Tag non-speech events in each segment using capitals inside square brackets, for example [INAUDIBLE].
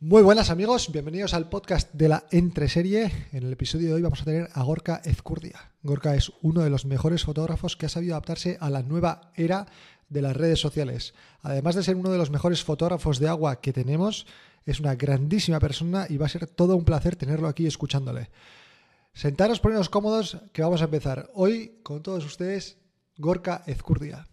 Muy buenas amigos, bienvenidos al podcast de la entreserie. En el episodio de hoy vamos a tener a Gorka Ezcurdia. Gorka es uno de los mejores fotógrafos que ha sabido adaptarse a la nueva era de las redes sociales. Además de ser uno de los mejores fotógrafos de agua que tenemos, es una grandísima persona y va a ser todo un placer tenerlo aquí escuchándole. Sentaros, poneros cómodos, que vamos a empezar hoy con todos ustedes Gorka Ezcurdia.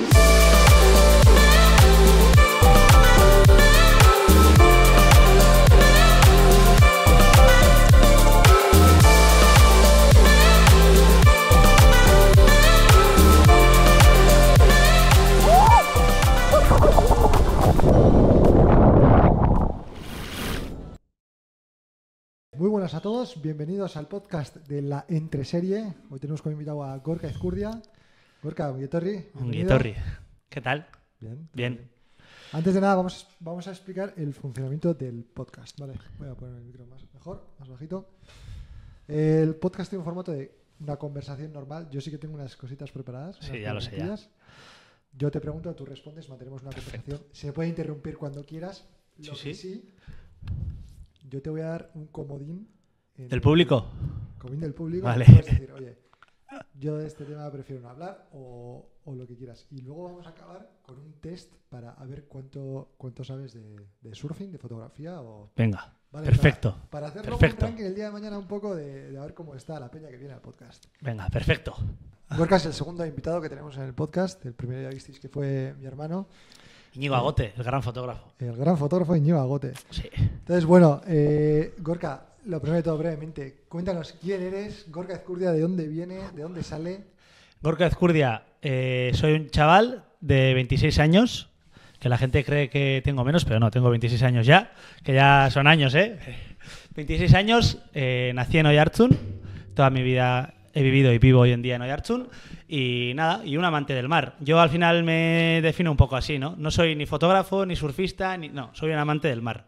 Muy buenas a todos, bienvenidos al podcast de la entreserie. Hoy tenemos como invitado a Gorka Ezcurdia. Gorka, ¿qué tal? ¿Qué tal? Bien. Bien. Antes de nada, vamos, vamos a explicar el funcionamiento del podcast. Vale, voy a poner el micro más mejor, más bajito. El podcast tiene un formato de una conversación normal. Yo sí que tengo unas cositas preparadas. Sí, ya lo sé. Yo te pregunto, tú respondes, mantenemos una conversación. Se puede interrumpir cuando quieras. sí. sí yo te voy a dar un comodín. ¿Del público? comodín del público. Vale. yo de este tema prefiero no hablar o, lo que quieras. Y luego vamos a acabar con un test para ver cuánto, cuánto sabes de, surfing, de fotografía o... Venga, vale, perfecto. Para, hacerlo perfecto. un el día de mañana un poco de, ver cómo está la peña que viene al podcast. Venga, perfecto. Gorka es el segundo invitado que tenemos en el podcast. El primero ya visteis que fue mi hermano. Iñigo Agote, el gran fotógrafo. El gran fotógrafo Iñigo Agote. Sí. Entonces, bueno, eh, Gorka, lo primero de todo, brevemente, cuéntanos quién eres, Gorka Ezcurdia, de dónde viene, de dónde sale. Gorka Ezcurdia, eh, soy un chaval de 26 años, que la gente cree que tengo menos, pero no, tengo 26 años ya, que ya son años, ¿eh? 26 años, eh, nací en Oyarzún, toda mi vida he vivido y vivo hoy en día en Oyarchun. Y nada, y un amante del mar. Yo al final me defino un poco así, ¿no? No soy ni fotógrafo, ni surfista, ni... no, soy un amante del mar.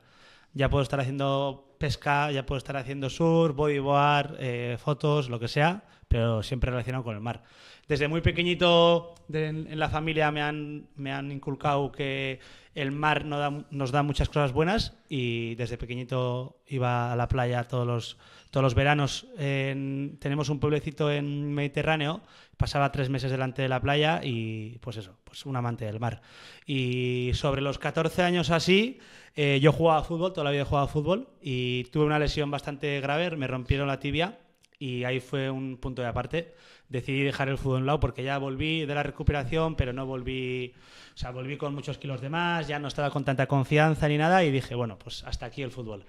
Ya puedo estar haciendo pesca, ya puedo estar haciendo surf, bodyboard, eh, fotos, lo que sea, pero siempre relacionado con el mar desde muy pequeñito en, la familia me han, me han inculcado que el mar nos da muchas cosas buenas y desde pequeñito iba a la playa todos los, todos los veranos. tenemos un pueblecito en Mediterráneo, pasaba tres meses delante de la playa y pues eso, pues un amante del mar. Y sobre los 14 años así, eh, yo jugaba fútbol, toda la vida he jugado fútbol y tuve una lesión bastante grave, me rompieron la tibia y ahí fue un punto de aparte decidí dejar el fútbol a un lado porque ya volví de la recuperación, pero no volví, o sea, volví con muchos kilos de más, ya no estaba con tanta confianza ni nada y dije, bueno, pues hasta aquí el fútbol.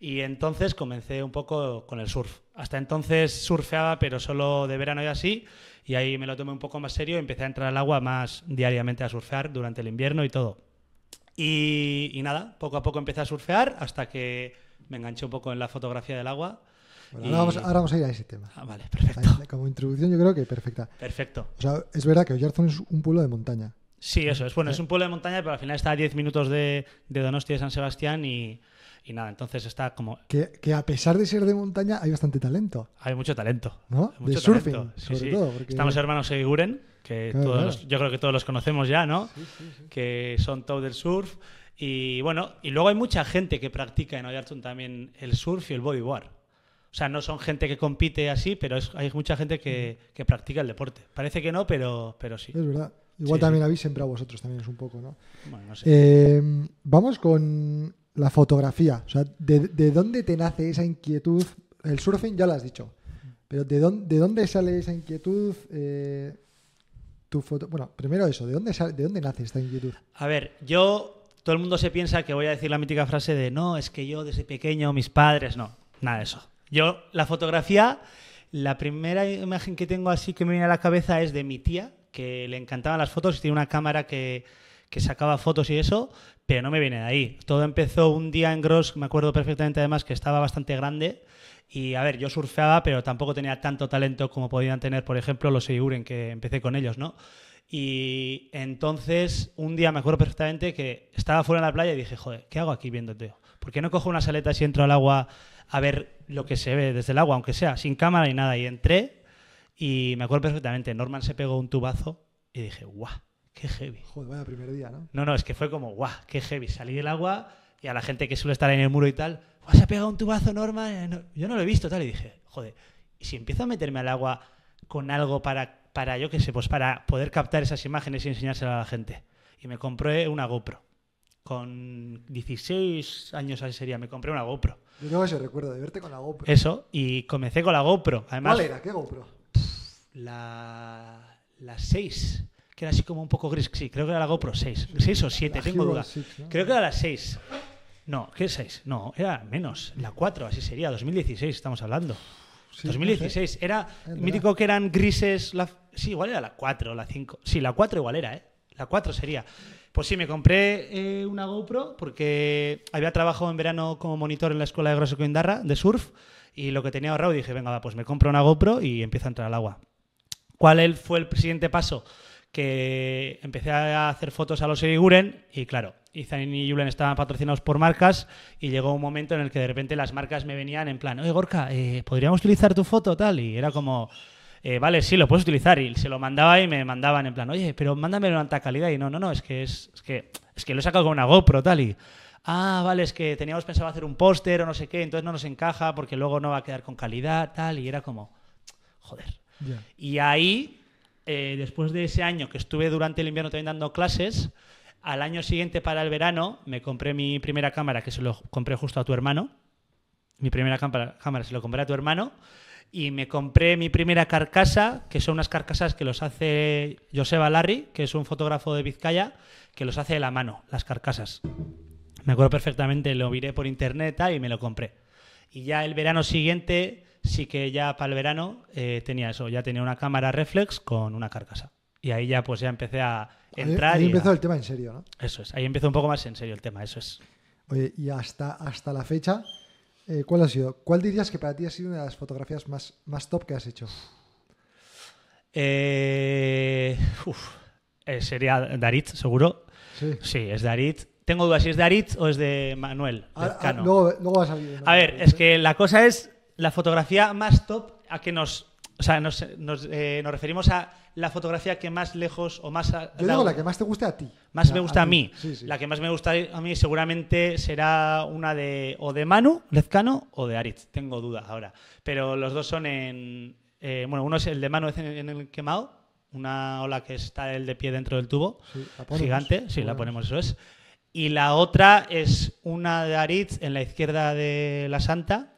Y entonces comencé un poco con el surf. Hasta entonces surfeaba, pero solo de verano y así, y ahí me lo tomé un poco más serio, y empecé a entrar al agua más diariamente a surfear durante el invierno y todo. y nada, poco a poco empecé a surfear hasta que me enganché un poco en la fotografía del agua ahora, vamos, a ir a ese tema. Ah, vale, perfecto. Como introducción yo creo que perfecta. Perfecto. O sea, es verdad que Oyarzun es un pueblo de montaña. Sí, eso es. Bueno, eh. es un pueblo de montaña, pero al final está a 10 minutos de, de Donostia de San Sebastián y, nada, entonces está como... Que, a pesar de ser de montaña hay bastante talento. Hay mucho talento. ¿No? Mucho de hermanos Seguren, que todos yo creo que todos los conocemos ya, ¿no? que son todo del surf. Y bueno, y luego hay mucha gente que practica en Oyarzun también el surf y el bodyboard. O sea, no son gente que compite así, pero hay mucha gente que, practica el deporte. Parece que no, pero, pero sí. Es verdad. Igual también habéis sembrado vosotros también es un poco, ¿no? Bueno, no sé. Em, vamos con la fotografía. O sea, ¿de, dónde te nace esa inquietud? El surfing ya lo has dicho. Pero ¿de dónde, de dónde sale esa inquietud? Eh, tu foto. Bueno, primero eso, ¿de dónde, ¿de dónde nace esta inquietud? A ver, yo. Todo el mundo se piensa que voy a decir la mítica frase de no, es que yo desde pequeño, mis padres, no, nada de eso. Yo, la fotografía, la primera imagen que tengo así que me viene a la cabeza es de mi tía, que le encantaban las fotos y tiene una cámara que, sacaba fotos y eso, pero no me viene de ahí. Todo empezó un día en Gross, me acuerdo perfectamente además que estaba bastante grande. Y a ver, yo surfeaba, pero tampoco tenía tanto talento como podían tener, por ejemplo, los Seiguren, que empecé con ellos, ¿no? Y entonces, un día me acuerdo perfectamente que estaba fuera en la playa y dije, joder, ¿qué hago aquí viéndote? ¿Por qué no cojo una aletas y entro al agua a ver lo que se ve desde el agua, aunque sea sin cámara ni nada. Y entré y me acuerdo perfectamente, Norman se pegó un tubazo y dije, guau, qué heavy. Joder, vaya primer día, ¿no? No, no, es que fue como, guau, qué heavy. Salí del agua y a la gente que suele estar en el muro y tal, guau, se ha pegado un tubazo, Norman. Eh, yo no lo he visto, tal. Y dije, joder, y si empiezo a meterme al agua con algo para, para yo qué sé, pues para poder captar esas imágenes y enseñárselas a la gente. Y me compré una GoPro. Con 16 años así sería, me compré una GoPro. Yo no sé, recuerdo de verte con la GoPro. Eso, y comencé con la GoPro. ¿Cuál era? ¿Qué GoPro? La, la 6, que era así como un poco gris. Sí, creo que era la GoPro 6. 6 o 7, tengo dudas. duda. Creo que era la 6. No, ¿qué 6? No, era menos. La 4, así sería. 2016 estamos hablando. 2016. Era mítico que eran grises. Sí, igual era la 4 o la 5. Sí, la 4 igual era, ¿eh? La 4 sería. Pues sí, me compré eh, una GoPro porque había trabajado en verano como monitor en la escuela de Grosso Coindarra de surf y lo que tenía ahorrado dije, venga, pues me compro una GoPro y empiezo a entrar al agua. ¿Cuál fue el siguiente paso? Que empecé a hacer fotos a los Eriguren y claro, Izan y Julen estaban patrocinados por marcas y llegó un momento en el que de repente las marcas me venían en plan, oye Gorka, eh, ¿podríamos utilizar tu foto tal? Y era como... Eh, vale, sí, lo puedes utilizar. Y se lo mandaba y me mandaban en plan, oye, pero mándame en alta calidad. Y no, no, no, es que, es, es que, es que lo he sacado con una GoPro tal y ah, vale, es que teníamos pensado hacer un póster o no sé qué, entonces no nos encaja porque luego no va a quedar con calidad, tal, y era como, joder. Y ahí, eh, después de ese año que estuve durante el invierno también dando clases, al año siguiente para el verano me compré mi primera cámara, que se lo compré justo a tu hermano, mi primera cámara, cámara se lo compré a tu hermano, y me compré mi primera carcasa, que son unas carcasas que los hace Joseba Larry, que es un fotógrafo de Vizcaya, que los hace de la mano, las carcasas. Me acuerdo perfectamente, lo miré por internet y me lo compré. Y ya el verano siguiente, sí que ya para el verano eh, tenía eso, ya tenía una cámara reflex con una carcasa. Y ahí ya pues ya empecé a entrar. Ahí, y empezó el tema en serio, ¿no? Eso es, ahí empezó un poco más en serio el tema, eso es. Oye, y hasta, hasta la fecha, eh, ¿Cuál ha sido? ¿Cuál dirías que para ti ha sido una de las fotografías más, más top que has hecho? Eh, eh, sería Darit, seguro. Sí. es Darit. Tengo dudas si es Darit o es de Manuel. a, ah, ah, a ver, es que la cosa es la fotografía más top a que nos, o sea, nos referimos a la fotografía que más lejos o más... Yo la, digo la que más te guste a ti. Más me gusta a mí. La que más me gusta a mí seguramente será una de o de Manu Lezcano o de Aritz. Tengo dudas ahora. Pero los dos son en... Eh, bueno, uno es el de Manu en, el quemado, una ola que está el de pie dentro del tubo, gigante, sí, la ponemos, eso es. Y la otra es una de Aritz en la izquierda de la Santa,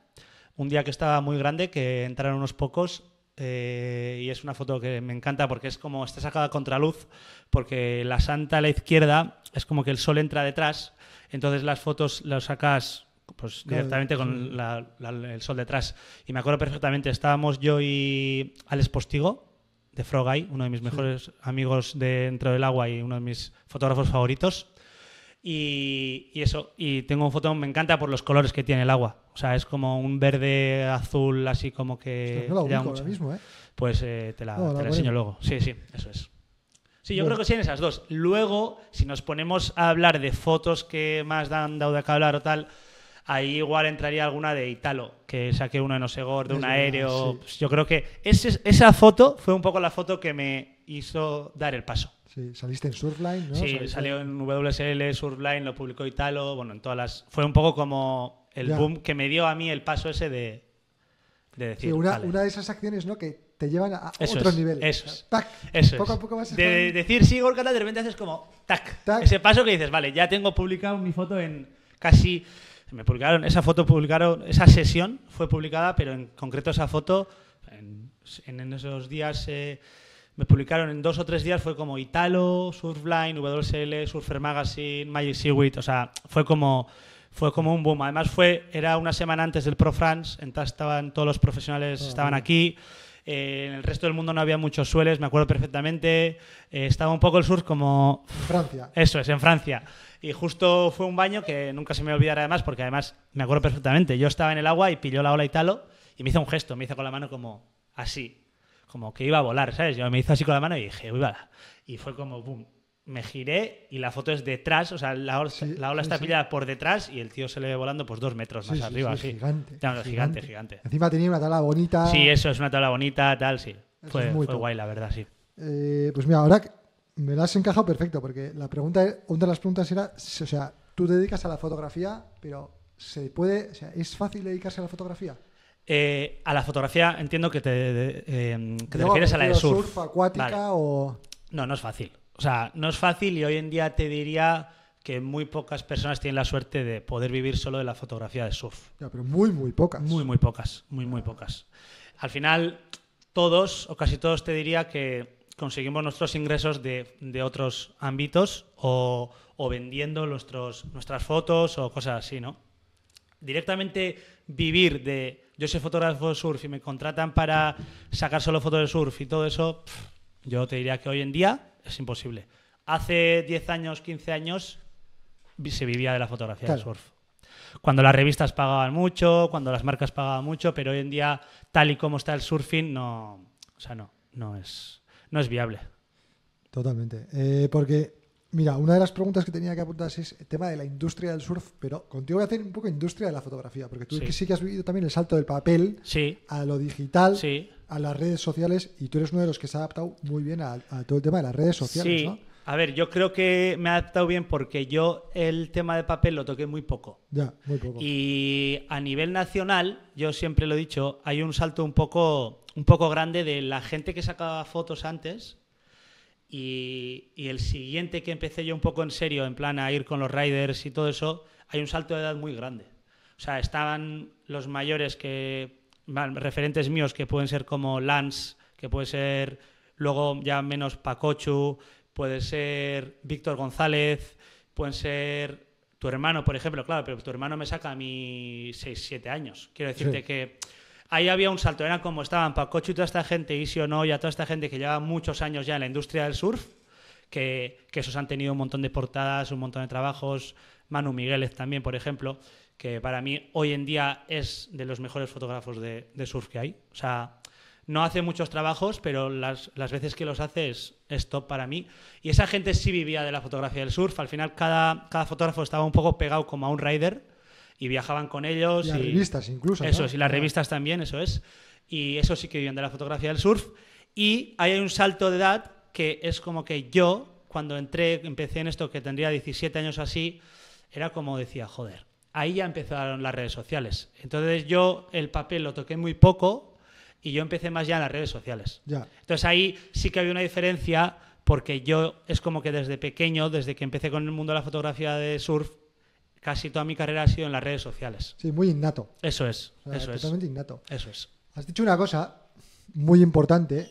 un día que estaba muy grande, que entraron unos pocos eh, y es una foto que me encanta porque es como está sacada a contraluz, porque la santa a la izquierda es como que el sol entra detrás, entonces las fotos las sacas pues, directamente con el sol detrás. Y me acuerdo perfectamente, estábamos yo y Alex Postigo, de Frog Eye, uno de mis mejores amigos de dentro del agua y uno de mis fotógrafos favoritos. Y, eso, y tengo un fotón, me encanta por los colores que tiene el agua. O sea, es como un verde azul, así como que. mismo, ¿eh? Pues eh, te la, enseño luego. Sí, sí, eso es. Sí, yo creo que sí en esas dos. Luego, si nos ponemos a hablar de fotos que más dan dado de hablar o tal, ahí igual entraría alguna de Italo, que saqué uno de Osegor, de un aéreo. Pues yo creo que ese, esa foto fue un poco la foto que me hizo dar el paso. Sí, saliste en Surfline, ¿no? Sí, salió en WSL, Surfline, lo publicó Italo, bueno, en todas las... Fue un poco como el boom que me dio a mí el paso ese de, decir... una, de esas acciones, ¿no? Que te llevan a eso otros niveles. Eso ¡Tac! Eso poco a poco vas a De, decir sí, Gorkata, de repente haces como... ¡Tac! Ese paso que dices, vale, ya tengo publicado mi foto en casi... Me publicaron, esa foto publicaron, esa sesión fue publicada, pero en concreto esa foto en, esos días... Eh, me publicaron en dos o tres días, fue como Italo, Surfline, WSL, Surfer Magazine, Magic Seaweed, o sea, fue como, fue como un boom. Además fue, era una semana antes del Pro France, entonces todos los profesionales, ah, estaban aquí. Eh, en el resto del mundo no había muchos sueles, me acuerdo perfectamente. Eh, estaba un poco el sur como... Francia. Eso es, en Francia. Y justo fue un baño que nunca se me olvidará además, porque además me acuerdo perfectamente. Yo estaba en el agua y pilló la ola Italo y me hizo un gesto, me hizo con la mano como así como que iba a volar, ¿sabes? Yo me hice así con la mano y dije, uy, bala. Y fue como, boom, me giré y la foto es detrás, o sea, la, ola, está pillada por detrás y el tío se le ve volando pues dos metros más arriba, Gigante, gigante, gigante, Encima tenía una tabla bonita. Sí, eso, es una tabla bonita, tal, sí. fue, muy guay, la verdad, sí. Eh, pues mira, ahora me la has encajado perfecto, porque la pregunta, una de las preguntas era, o sea, tú te dedicas a la fotografía, pero ¿se puede, o sea, es fácil dedicarse a la fotografía? Eh, a la fotografía entiendo que te, eh, que te refieres a la de surf. acuática o... No, no es fácil. O sea, no es fácil y hoy en día te diría que muy pocas personas tienen la suerte de poder vivir solo de la fotografía de surf. Ya, pero muy, muy pocas. Muy, muy pocas, muy, muy pocas. Al final, todos o casi todos te diría que conseguimos nuestros ingresos de, otros ámbitos o, vendiendo nuestros, nuestras fotos o cosas así, ¿no? Directamente vivir de yo soy fotógrafo de surf y me contratan para sacar solo fotos de surf y todo eso, yo te diría que hoy en día es imposible. Hace 10 años, 15 años, se vivía de la fotografía de surf. Cuando las revistas pagaban mucho, cuando las marcas pagaban mucho, pero hoy en día, tal y como está el surfing, no, o sea, no, no, es, no es viable. Totalmente. Eh, porque Mira, una de las preguntas que tenía que apuntar es el tema de la industria del surf, pero contigo voy a hacer un poco industria de la fotografía, porque tú sí, que has vivido también el salto del papel a lo digital, a las redes sociales, y tú eres uno de los que se ha adaptado muy bien a, todo el tema de las redes sociales, sí. A ver, yo creo que me ha adaptado bien porque yo el tema de papel lo toqué muy poco. Ya, muy poco. Y a nivel nacional, yo siempre lo he dicho, hay un salto un poco, un poco grande de la gente que sacaba fotos antes y, el siguiente que empecé yo un poco en serio, en plan a ir con los riders y todo eso, hay un salto de edad muy grande. O sea, estaban los mayores que, referentes míos que pueden ser como Lance, que puede ser luego ya menos Pacochu, puede ser Víctor González, pueden ser tu hermano, por ejemplo, claro, pero tu hermano me saca a mí 6, 7 años. Quiero decirte que ahí había un salto, era como estaban Pacocho y toda esta gente, y o No y a toda esta gente que lleva muchos años ya en la industria del surf, que, esos han tenido un montón de portadas, un montón de trabajos, Manu Migueles también, por ejemplo, que para mí hoy en día es de los mejores fotógrafos de, surf que hay. O sea, no hace muchos trabajos, pero las, veces que los hace es, top para mí. Y esa gente sí vivía de la fotografía del surf. Al final cada, cada fotógrafo estaba un poco pegado como a un rider y viajaban con ellos. Y las revistas incluso. Eso, y las revistas también, eso es. Y eso sí que vivían de la fotografía del surf. Y hay un salto de edad que es como que yo, cuando entré, empecé en esto que tendría 17 años así, era como decía, joder, ahí ya empezaron las redes sociales. Entonces yo el papel lo toqué muy poco y yo empecé más ya en las redes sociales. Ya. Entonces ahí sí que había una diferencia porque yo es como que desde pequeño, desde que empecé con el mundo de la fotografía de surf, casi toda mi carrera ha sido en las redes sociales. Sí, muy innato. Eso es, totalmente innato. Eso es. Has dicho una cosa muy importante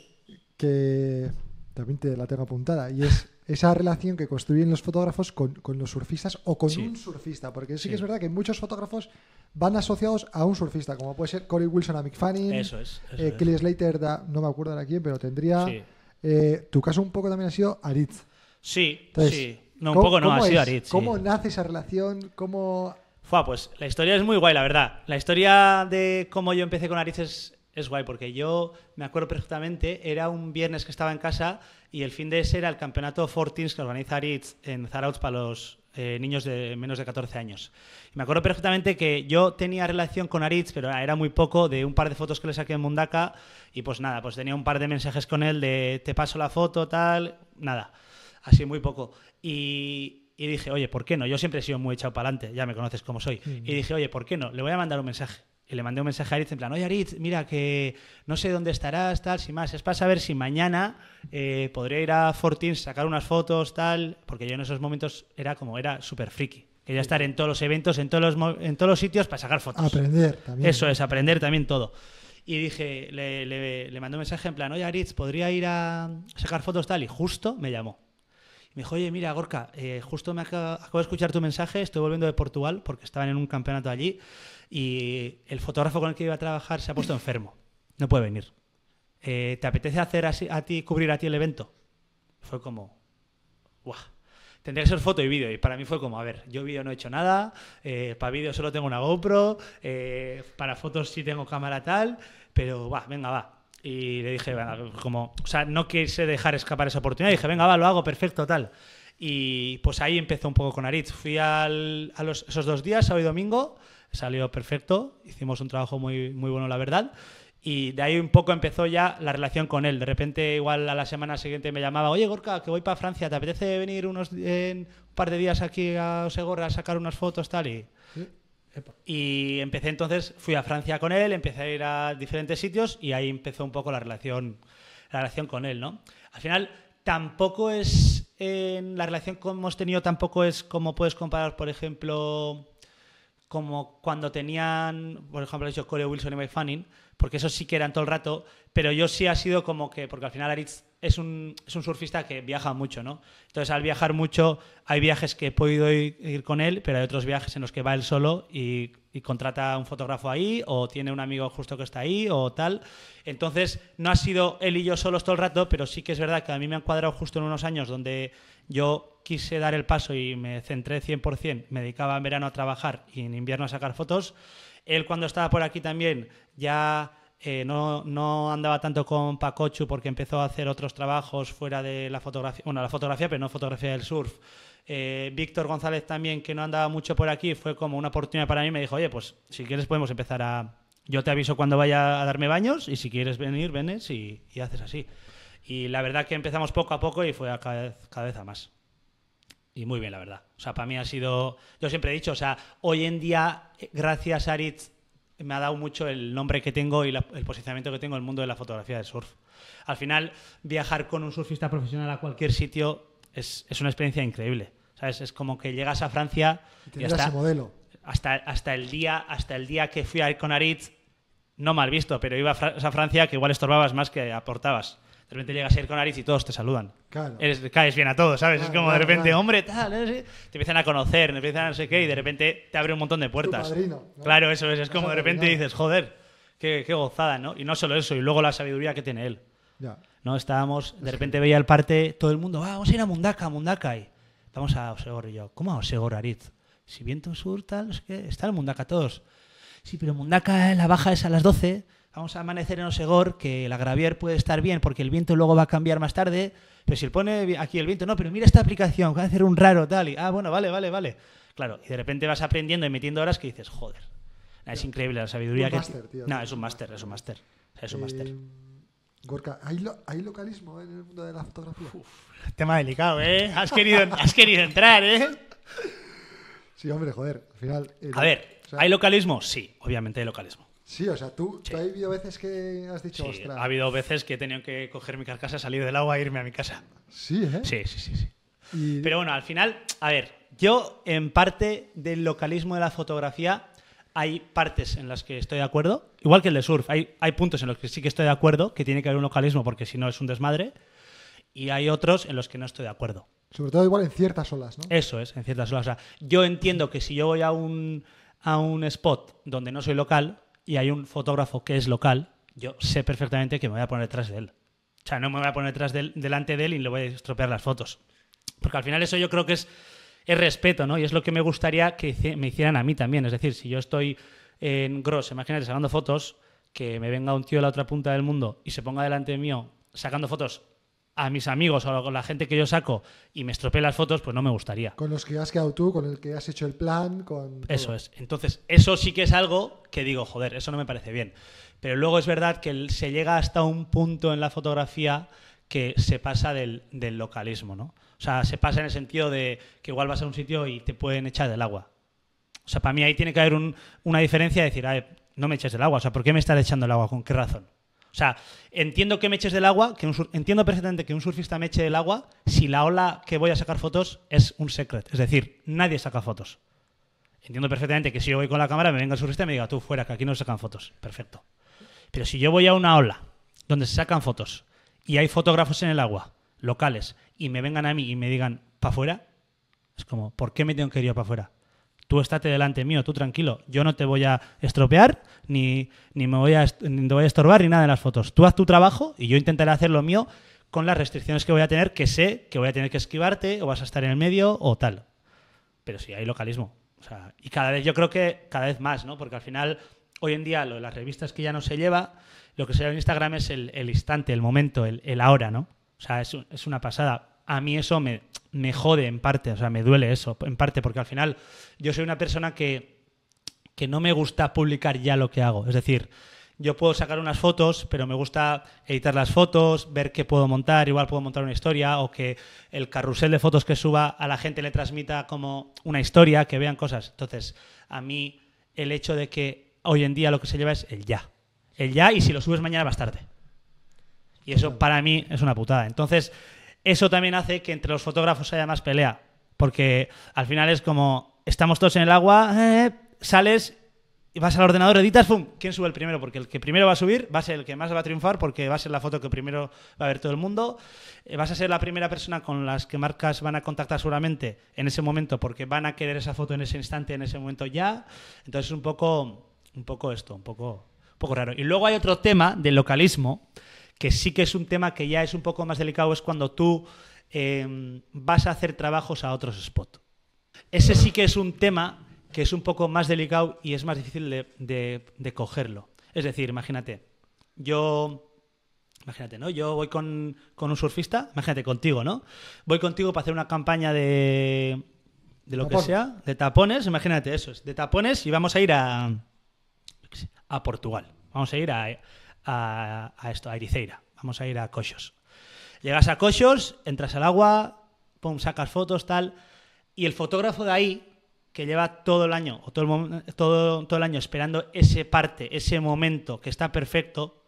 que también te la tengo apuntada y es [LAUGHS] esa relación que construyen los fotógrafos con, los surfistas o con un surfista, porque sí, que es verdad que muchos fotógrafos van asociados a un surfista, como puede ser Corey Wilson a Mick Fanning, eso es, eh, Kelly Slater, no me acuerdo de quién, pero tendría... Eh, tu caso un poco también ha sido Aritz. Sí, sí. No, un poco no, ha sido Aritz. ¿Cómo nace esa relación? ¿Cómo...? Fua, pues la historia es muy guay, la verdad. La historia de cómo yo empecé con Aritz es, es guay, porque yo me acuerdo perfectamente, era un viernes que estaba en casa y el fin de ese era el campeonato 14 que organiza Aritz en Zarautz para los eh, niños de menos de 14 años. Y me acuerdo perfectamente que yo tenía relación con Aritz, pero era muy poco, de un par de fotos que le saqué en Mundaka y pues nada, pues tenía un par de mensajes con él de te paso la foto, tal, nada, así muy poco. Y, dije, oye, ¿por qué no? Yo siempre he sido muy echado para adelante, ya me conoces como soy. Mm. Y dije, oye, ¿por qué no? Le voy a mandar un mensaje. Y le mandé un mensaje a Aritz en plan, oye Aritz, mira que no sé dónde estarás, tal, sin más. Es para saber si mañana eh, podría ir a Fortin, sacar unas fotos, tal, porque yo en esos momentos era como, era súper friki. Quería estar en todos los eventos, en todos los, en todos los sitios para sacar fotos. Aprender también. Eso es, aprender también todo. Y dije, le, le, le mandé un mensaje en plan, oye Aritz, ¿podría ir a sacar fotos tal? Y justo me llamó. Me dijo, oye, mira, Gorka, eh, justo me acabo, de escuchar tu mensaje, estoy volviendo de Portugal porque estaban en un campeonato allí y el fotógrafo con el que iba a trabajar se ha puesto enfermo, no puede venir. Eh, ¿Te apetece hacer a ti, cubrir a ti el evento? Fue como, guau. Tendría que ser foto y vídeo. Y para mí fue como, a ver, yo vídeo no he hecho nada, eh, para vídeo solo tengo una GoPro, para fotos sí tengo cámara tal, pero va, venga, va y le dije, como, o sea, no quise dejar escapar esa oportunidad. dije, venga, va, lo hago, perfecto, tal. Y pues ahí empezó un poco con Aritz. Fui a los, esos dos días, sábado y domingo, salió perfecto, hicimos un trabajo muy, muy bueno, la verdad. Y de ahí un poco empezó ya la relación con él. De repente, igual a la semana siguiente me llamaba, oye Gorka, que voy para Francia, ¿te apetece venir unos, un par de días aquí a Osegorra a sacar unas fotos, tal? Y y empecé entonces, fui a Francia con él, empecé a ir a diferentes sitios y ahí empezó un poco la relación, la relación con él, ¿no? Al final, tampoco es. la relación que hemos tenido tampoco es como puedes comparar, por ejemplo, como cuando tenían, por ejemplo, he dicho Corey Wilson y Mike Fanning, porque eso sí que eran todo el rato, pero yo sí ha sido como que, porque al final Aritz es un, surfista que viaja mucho, ¿no? Entonces al viajar mucho hay viajes que he podido ir, con él, pero hay otros viajes en los que va él solo y, y, contrata a un fotógrafo ahí o tiene un amigo justo que está ahí o tal. Entonces no ha sido él y yo solos todo el rato, pero sí que es verdad que a mí me han cuadrado justo en unos años donde yo quise dar el paso y me centré 100%, me dedicaba en verano a trabajar y en invierno a sacar fotos él cuando estaba por aquí también ya eh, no, no, andaba tanto con Pacochu porque empezó a hacer otros trabajos fuera de la fotografía, bueno, la fotografía, pero no fotografía del surf. Eh, Víctor González también, que no andaba mucho por aquí, fue como una oportunidad para mí. Me dijo, oye, pues si quieres podemos empezar a... Yo te aviso cuando vaya a darme baños y si quieres venir, venes y, haces así. Y la verdad que empezamos poco a poco y fue a cada vez a más. Y muy bien, la verdad. O sea, para mí ha sido. Yo siempre he dicho, o sea, hoy en día, eh, gracias a Aritz, me ha dado mucho el nombre que tengo y el posicionamiento que tengo en el mundo de la fotografía del surf. Al final, viajar con un surfista profesional a cualquier sitio es, una experiencia increíble. ¿Sabes? Es como que llegas a Francia y, hasta, modelo. Hasta, el día, hasta el día que fui a ir con Aritz, no mal visto, pero iba a, Francia que igual estorbabas más que aportabas. De repente llegas a ir con Ariz y todos te saludan. Eres, caes bien a todos, ¿sabes? es como de repente, hombre, tal, te empiezan a conocer, te empiezan a no sé qué, y de repente te abre un montón de puertas. Claro, eso es. Es como de repente dices, joder, qué, gozada, ¿no? Y no solo eso, y luego la sabiduría que tiene él. No, estábamos, de repente veía el parte, todo el mundo, ah, vamos a ir a Mundaka, Mundaka. Y estamos a Osegor y yo, ¿cómo a Osegor, Ariz? Si viento sur, tal, no sé qué, está el Mundaka todos. Sí, pero Mundaka, la baja es a las 12 vamos a amanecer en Osegor, que la gravier puede estar bien porque el viento luego va a cambiar más tarde, pero si pone aquí el viento, no, pero mira esta aplicación, va a hacer un raro tal, y ah, bueno, vale, vale, vale. Claro, y de repente vas aprendiendo y metiendo horas que dices, joder, es increíble la sabiduría un que... tío, no, es un máster, es un máster, es un máster. Eh, Gorka, ¿hay, localismo en el mundo de la fotografía? Uf, tema delicado, ¿eh? Has querido, has querido entrar, ¿eh? Sí, hombre, joder, al final... Eh, a ver, ¿hay localismo? Sí, obviamente hay localismo. Sí, o sea, ¿tú, ¿tú ha habido veces que has dicho, sí, Ha habido veces que he tenido que coger mi carcasa, salir del agua e irme a mi casa. Sí, ¿eh? Sí, sí, sí. sí. Pero bueno, al final, a ver, yo en parte del localismo de la fotografía hay partes en las que estoy de acuerdo, igual que el de surf, hay, hay puntos en los que sí que estoy de acuerdo, que tiene que haber un localismo porque si no es un desmadre, y hay otros en los que no estoy de acuerdo. Sobre todo igual en ciertas olas, ¿no? Eso es, en ciertas olas. O sea, yo entiendo que si yo voy a un, a un spot donde no soy local, y hay un fotógrafo que es local, yo sé perfectamente que me voy a poner detrás de él. O sea, no me voy a poner detrás delante de él y le voy a estropear las fotos. Porque al final eso yo creo que es, es respeto, ¿no? Y es lo que me gustaría que me hicieran a mí también. Es decir, si yo estoy en Gross, imagínate, sacando fotos, que me venga un tío de la otra punta del mundo y se ponga delante mío sacando fotos a mis amigos o a la gente que yo saco y me estropee las fotos, pues no me gustaría. Con los que has quedado tú, con el que has hecho el plan, con... Eso es. Entonces, eso sí que es algo que digo, joder, eso no me parece bien. Pero luego es verdad que se llega hasta un punto en la fotografía que se pasa del, localismo, ¿no? O sea, se pasa en el sentido de que igual vas a un sitio y te pueden echar del agua. O sea, para mí ahí tiene que haber una diferencia de decir, no me eches del agua, o sea, ¿por qué me estás echando el agua? ¿Con qué razón? O sea, entiendo que me eches del agua, que entiendo perfectamente que un surfista me eche del agua si la ola que voy a sacar fotos es un secret. Es decir, nadie saca fotos. Entiendo perfectamente que si yo voy con la cámara, me venga el surfista y me diga, tú fuera, que aquí no se sacan fotos. Perfecto. Pero si yo voy a una ola donde se sacan fotos y hay fotógrafos en el agua, locales, y me vengan a mí y me digan, para afuera, es como, ¿por qué me tengo que ir yo para afuera? tú estate delante mío, tú tranquilo, yo no te voy a estropear, ni, me voy a, te voy a estorbar, ni nada en las fotos. Tú haz tu trabajo y yo intentaré hacer lo mío con las restricciones que voy a tener, que sé que voy a tener que esquivarte o vas a estar en el medio o tal. Pero sí, hay localismo. y cada vez, yo creo que cada vez más, ¿no? Porque al final, hoy en día, lo de las revistas que ya no se lleva, lo que se lleva en Instagram es el, instante, el momento, el, ahora, ¿no? O sea, es, es una pasada. A mí eso me, me jode en parte, o sea, me duele eso, en parte, porque al final yo soy una persona que, no me gusta publicar ya lo que hago. Es decir, yo puedo sacar unas fotos, pero me gusta editar las fotos, ver qué puedo montar, igual puedo montar una historia o que el carrusel de fotos que suba a la gente le transmita como una historia, que vean cosas. Entonces, a mí el hecho de que hoy en día lo que se lleva es el ya. El ya y si lo subes mañana vas tarde. Y eso para mí es una putada. Entonces, eso también hace que entre los fotógrafos haya más pelea, porque al final es como, estamos todos en el agua, eh, sales y vas al ordenador, editas, ¡pum! ¿Quién sube el primero? Porque el que primero va a subir va a ser el que más va a triunfar porque va a ser la foto que primero va a ver todo el mundo. Eh, vas a ser la primera persona con las que marcas van a contactar seguramente en ese momento porque van a querer esa foto en ese instante, en ese momento ya. Entonces un poco, un poco esto, un poco, un poco raro. Y luego hay otro tema del localismo que sí que es un tema que ya es un poco más delicado, es cuando tú em, vas a hacer trabajos a otros spots. Ese sí que es un tema que es un poco más delicado y es más difícil de, cogerlo. Es decir, imagínate, yo Imagínate, ¿no? Yo voy con, un surfista, imagínate contigo, ¿no? Voy contigo para hacer una campaña de, de lo que sea, de tapones, imagínate eso, de tapones y vamos a ir a, a Portugal. Vamos a ir a, a, esto, a Iriceira. Vamos a ir a Cochos. Llegas a Cochos, entras al agua, pum, sacas fotos, tal. Y el fotógrafo de ahí, que lleva todo el año, o todo todo, todo el año esperando ese parte, ese momento que está perfecto,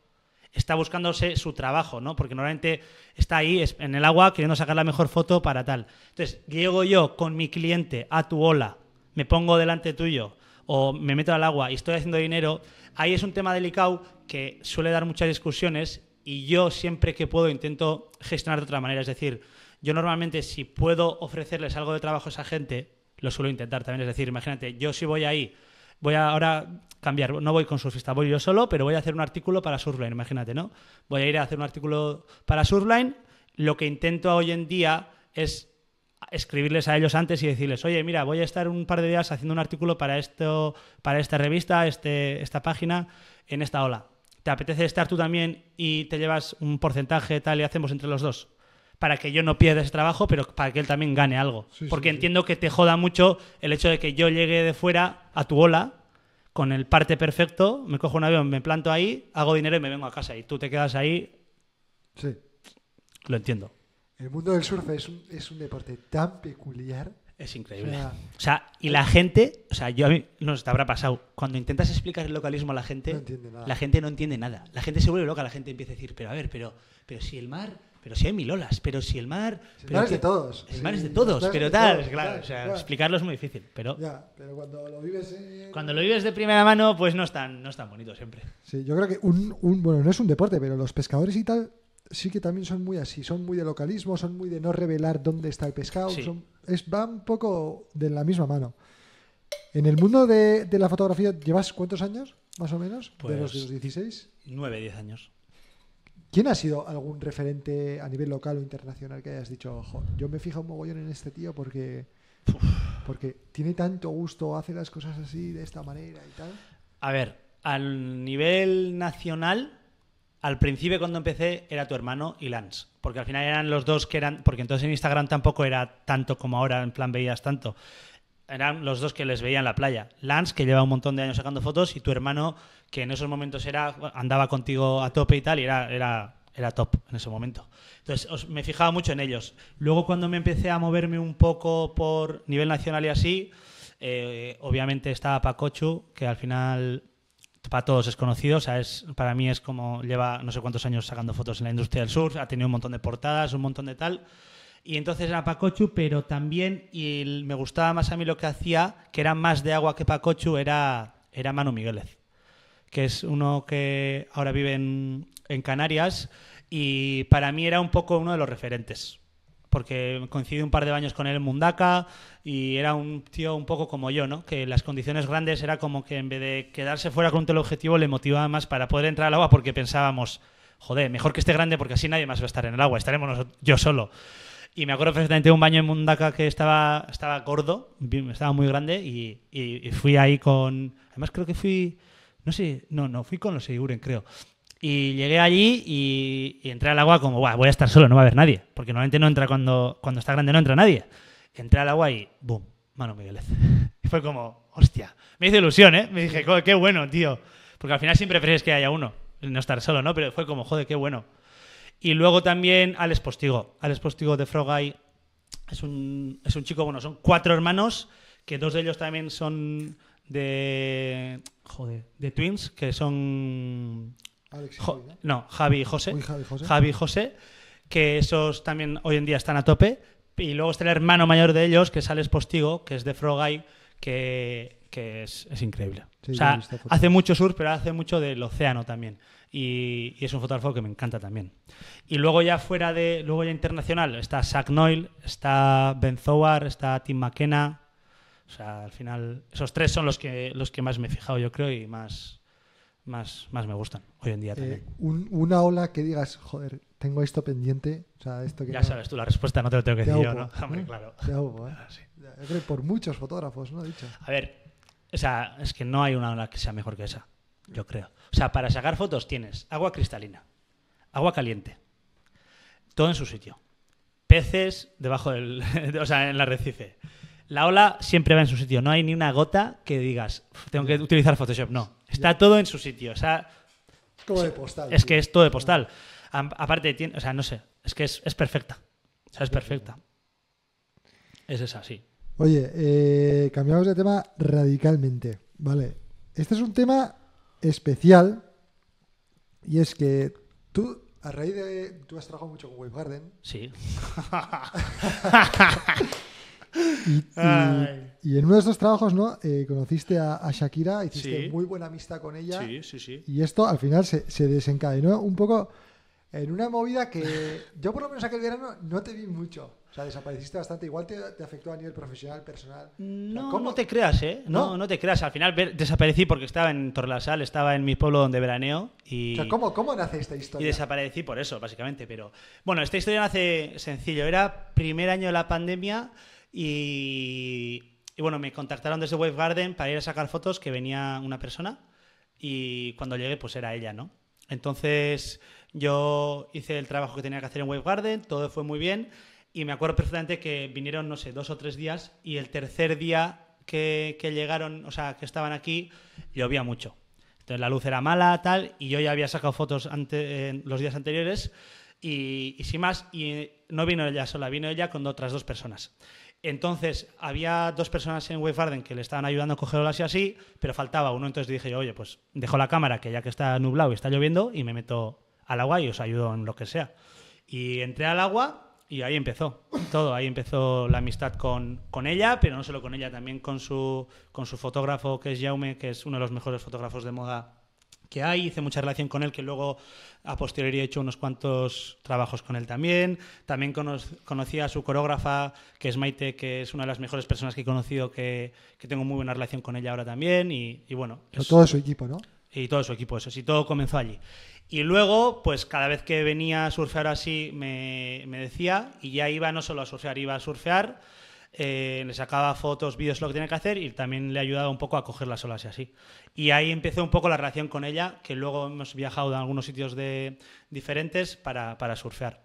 está buscándose su trabajo, ¿no? Porque normalmente está ahí en el agua queriendo sacar la mejor foto para tal. Entonces, llego yo con mi cliente a tu ola, me pongo delante tuyo, o me meto al agua y estoy haciendo dinero, ahí es un tema delicado que suele dar muchas discusiones y yo siempre que puedo intento gestionar de otra manera. Es decir, yo normalmente si puedo ofrecerles algo de trabajo a esa gente, lo suelo intentar también. Es decir, imagínate, yo si voy ahí, voy a ahora cambiar, no voy con surfista, voy yo solo, pero voy a hacer un artículo para Surfline, imagínate, ¿no? Voy a ir a hacer un artículo para Surfline. Lo que intento hoy en día es escribirles a ellos antes y decirles, oye, mira, voy a estar un par de días haciendo un artículo para, esto, para esta revista, este, esta página, en esta ola. ¿Te apetece estar tú también y te llevas un porcentaje tal y hacemos entre los dos? Para que yo no pierda ese trabajo, pero para que él también gane algo. Porque entiendo que te joda mucho el hecho de que yo llegue de fuera a tu ola con el parte perfecto, me cojo un avión, me planto ahí, hago dinero y me vengo a casa y tú te quedas ahí. Sí. Lo entiendo. El mundo del surf es un, es un deporte tan peculiar. Es increíble. O sea, y la gente, o sea, yo a mí nos te habrá pasado. Cuando intentas explicar el localismo a la gente, la gente no entiende nada. La gente se vuelve loca, la gente empieza a decir, pero a ver, pero, pero si el mar, pero si hay mil olas, pero si el mar. el mar es de todos. El mar es de todos, pero tal, claro, explicarlo es muy difícil. Pero, ya, pero cuando lo vives. Cuando lo vives de primera mano, pues no es tan, no es tan bonito siempre. Sí, yo creo que un. Bueno, no es un deporte, pero los pescadores y tal sí que también son muy así, son muy de localismo, son muy de no revelar dónde está el pescado, Van es, va un poco de la misma mano. En el mundo de, la fotografía, ¿llevas cuántos años, más o menos? de, los, 16. 9, 10 años. ¿Quién ha sido algún referente a nivel local o internacional que hayas dicho, Ojo, yo me fijo un mogollón en este tío porque, porque tiene tanto gusto, hace las cosas así, de esta manera y tal? A ver, al nivel nacional, al principio cuando empecé era tu hermano y Lance, porque al final eran los dos que eran, porque entonces en Instagram tampoco era tanto como ahora, en plan veías tanto. Eran los dos que les veían en la playa. Lance, que lleva un montón de años sacando fotos, y tu hermano, que en esos momentos era, andaba contigo a tope y tal, y era, era, era top en ese momento. Entonces me fijaba mucho en ellos. Luego cuando me empecé a moverme un poco por nivel nacional y así, eh, obviamente estaba Pacochu, que al final para todos es conocido, o sea, es, para mí es como lleva no sé cuántos años sacando fotos en la industria del sur, ha tenido un montón de portadas, un montón de tal. Y entonces era Pacochu, pero también y me gustaba más a mí lo que hacía, que era más de agua que Pacochu, era, era Manu Migueles, que es uno que ahora vive en Canarias y para mí era un poco uno de los referentes porque coincidí un par de baños con él en Mundaka y era un tío un poco como yo, ¿no? Que las condiciones grandes era como que en vez de quedarse fuera con el objetivo le motivaba más para poder entrar al agua porque pensábamos, joder, mejor que esté grande porque así nadie más va a estar en el agua, estaremos yo solo. Y me acuerdo perfectamente de un baño en Mundaka que estaba, estaba gordo, estaba muy grande, y, fui ahí con. Además, creo que fui. No sé, no, no, fui con los Eiguren, creo. Y llegué allí y, entré al agua como, voy a estar solo, no va a haber nadie. Porque normalmente no entra cuando, cuando está grande, no entra nadie. Entré al agua y, boom, mano Miguel. [LAUGHS] Y fue como, hostia. Me hice ilusión, ¿eh? Me dije, joder, qué bueno, tío. Porque al final siempre prefieres que haya uno, no estar solo, ¿no? Pero fue como, joder, qué bueno. Y luego también Alex Postigo. Alex Postigo de Frog es un, es un chico, bueno, son cuatro hermanos, que dos de ellos también son de. Joder, de Twins, que son ¿no? Javi y José. Javi, José. y José, que esos también hoy en día están a tope. Y luego está el hermano mayor de ellos, que es Alex Postigo, que es de Frog que, que es, increíble. o sea, hace mucho surf, pero hace mucho del océano también. Y, es un fotógrafo que me encanta también. Y luego ya fuera de, luego ya internacional, está Zach Noil, está Ben Zowar, está Tim McKenna. O sea, al final, esos tres son los que, los que más me he fijado, yo creo, y más, más, más me gustan hoy en día eh, una ola que digas, joder, tengo esto pendiente. O sea, esto ya sabes tú la respuesta, no te lo tengo que decir ¿no? [LAUGHS] Hombre, claro. ¿eh? Ah, yo creo que por muchos fotógrafos, ¿no? Dicho. A ver, o sea, es que no hay una ola que sea mejor que esa, yo creo. O sea, para sacar fotos tienes agua cristalina, agua caliente, todo en su sitio. Peces debajo del. [LAUGHS] o sea, en la arrecife La ola siempre va en su sitio. No hay ni una gota que digas, tengo que utilizar Photoshop. No. Está todo en su sitio. O sea, postal. Es que es todo de postal. aparte, tiene, o sea, no sé, es que es, perfecta. O sea, es perfecta. Es esa, sí. Oye, eh, cambiamos de tema radicalmente, ¿vale? Este es un tema especial y es que tú, a raíz de... Tú has trabajado mucho con Wave Garden. Sí. [LAUGHS] Y en uno de estos trabajos, ¿no? Eh, conociste a, Shakira, hiciste muy buena amistad con ella. Sí, sí, sí. Y esto al final se, desencadenó un poco en una movida que [LAUGHS] yo por lo menos aquel verano no te vi mucho. O sea, desapareciste bastante. Igual te, afectó a nivel profesional, personal. No, no te creas, ¿eh? ¿No? no, te creas. Al final desaparecí porque estaba en Torlasal, estaba en mi pueblo donde veraneo. Y... O sea, ¿cómo, ¿cómo nace esta historia? Y desaparecí por eso, básicamente. Pero bueno, esta historia nace sencillo. Era primer año de la pandemia y y bueno, me contactaron desde Wave Garden para ir a sacar fotos que venía una persona y cuando llegué pues era ella, ¿no? Entonces yo hice el trabajo que tenía que hacer en Wave Garden, todo fue muy bien y me acuerdo perfectamente que vinieron, no sé, dos o tres días y el tercer día que, llegaron, o sea, que estaban aquí, llovía mucho. Entonces la luz era mala, tal, y yo ya había sacado fotos los días anteriores y, y sin más, y no vino ella sola, vino ella con otras dos personas. Entonces, había dos personas en Wayfarden que le estaban ayudando a coger así y así, pero faltaba uno. Entonces dije yo, oye, pues dejo la cámara, que ya que está nublado y está lloviendo, y me meto al agua y os ayudo en lo que sea. Y entré al agua y ahí empezó todo. Ahí empezó la amistad con, ella, pero no solo con ella, también con su, con su fotógrafo, que es Jaume, que es uno de los mejores fotógrafos de moda que hay, hice mucha relación con él, que luego a posteriori he hecho unos cuantos trabajos con él también. También conocí a su coreógrafa, que es Maite, que es una de las mejores personas que he conocido, que, que tengo muy buena relación con ella ahora también. Y, bueno. todo su equipo, ¿no? Y todo su equipo, eso sí, todo comenzó allí. Y luego, pues cada vez que venía a surfear así, me, me decía, y ya iba no solo a surfear, iba a surfear eh, le sacaba fotos, vídeos, lo que tenía que hacer y también le ayudaba un poco a coger las olas y así. Y ahí empezó un poco la relación con ella, que luego hemos viajado a algunos sitios de, diferentes para, para surfear.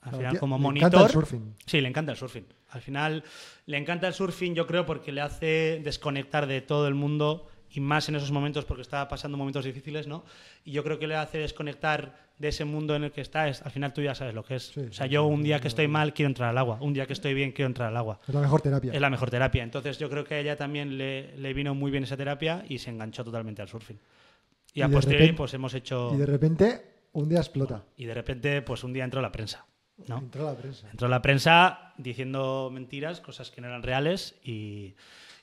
Al final, como monitor. Le Sí, le encanta el surfing. Al final, le encanta el surfing, yo creo, porque le hace desconectar de todo el mundo y más en esos momentos porque estaba pasando momentos difíciles, ¿no? Y yo creo que le hace desconectar de ese mundo en el que está, es, al final tú ya sabes lo que es. o sea, yo un día que estoy mal quiero entrar al agua, un día que estoy bien quiero entrar al agua. Es la mejor terapia. Es la mejor terapia. Entonces yo creo que a ella también le, le vino muy bien esa terapia y se enganchó totalmente al surfing. Y, a posteriori pues hemos hecho... Y de repente un día explota. Y de repente pues un día entró la prensa. ¿no? Entró la prensa. Entró la prensa diciendo mentiras, cosas que no eran reales y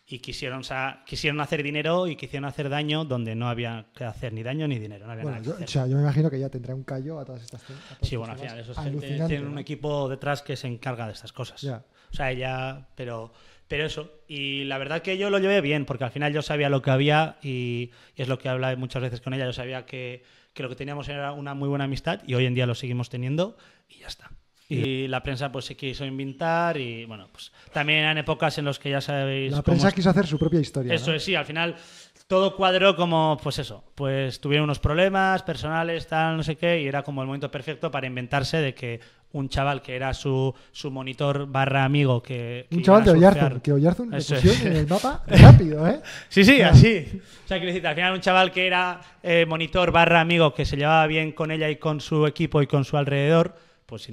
y quisieron, quisieron hacer dinero y quisieron hacer daño donde no había que hacer ni daño ni dinero. bueno, yo, me imagino que ya tendrá un callo a todas estas cosas. Sí, bueno, al final, tienen un equipo detrás que se encarga de estas cosas. O sea, ella, pero, pero eso. Y la verdad que yo lo llevé bien, porque al final yo sabía lo que había y, es lo que hablaba muchas veces con ella. Yo sabía que, que lo que teníamos era una muy buena amistad y hoy en día lo seguimos teniendo y ya está. Y la prensa pues se quiso inventar y bueno, pues también eran épocas en las que ya sabéis... La prensa quiso hacer su propia historia. Eso es, sí, al final todo cuadró como, pues eso, pues tuvieron unos problemas personales, tal, no sé qué, y era como el momento perfecto para inventarse de que un chaval que era su, su monitor barra amigo que... un chaval de Oyarzun, que Oyarzun le en el mapa rápido, ¿eh? [LAUGHS] Sí, sí, así. O sea, que al final un chaval que era eh, monitor barra amigo que se llevaba bien con ella y con su equipo y con su alrededor pues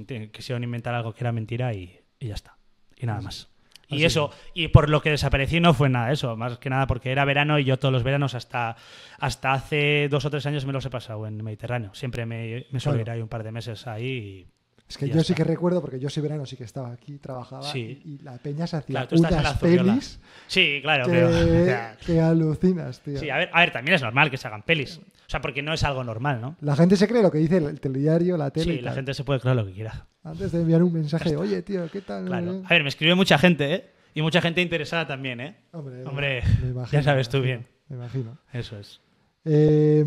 a inventar algo que era mentira y, ya está. Y nada más. Y eso, y por lo que desaparecí no fue nada eso, más que nada porque era verano y yo todos los veranos hasta, hasta hace dos o tres años me los he pasado en Mediterráneo. Siempre me, me suelo ahí un par de meses ahí y... Es que yo sí que recuerdo, porque yo ese verano sí que estaba aquí, trabajaba, y, la peña se hacía unas pelis. Sí, claro, pero... [LAUGHS] alucinas, tío. Sí, a ver, a ver, también es normal que se hagan pelis. O sea, porque no es algo normal, ¿no? La gente se cree lo que dice el, telediario, la tele. Sí, la gente se puede creer lo que quiera. Antes de enviar un mensaje, oye, tío, ¿qué tal? Claro. A ver, me escribe mucha gente, ¿eh? Y mucha gente interesada también, ¿eh? Hombre, ya sabes tú bien. Me imagino. Eso es. Eh,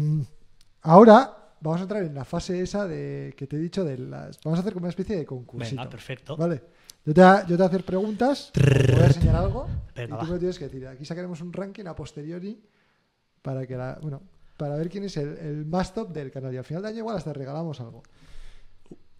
ahora vamos a entrar en la fase esa de que te he dicho de las. Vamos a hacer como una especie de concursito. Venga, perfecto. Vale. Yo te, voy a hacer preguntas, te voy a enseñar algo y tú me tienes que decir. Aquí sacaremos un ranking a posteriori para que bueno, para ver quién es el, el más top del canal. Y al final de año igual hasta regalamos algo.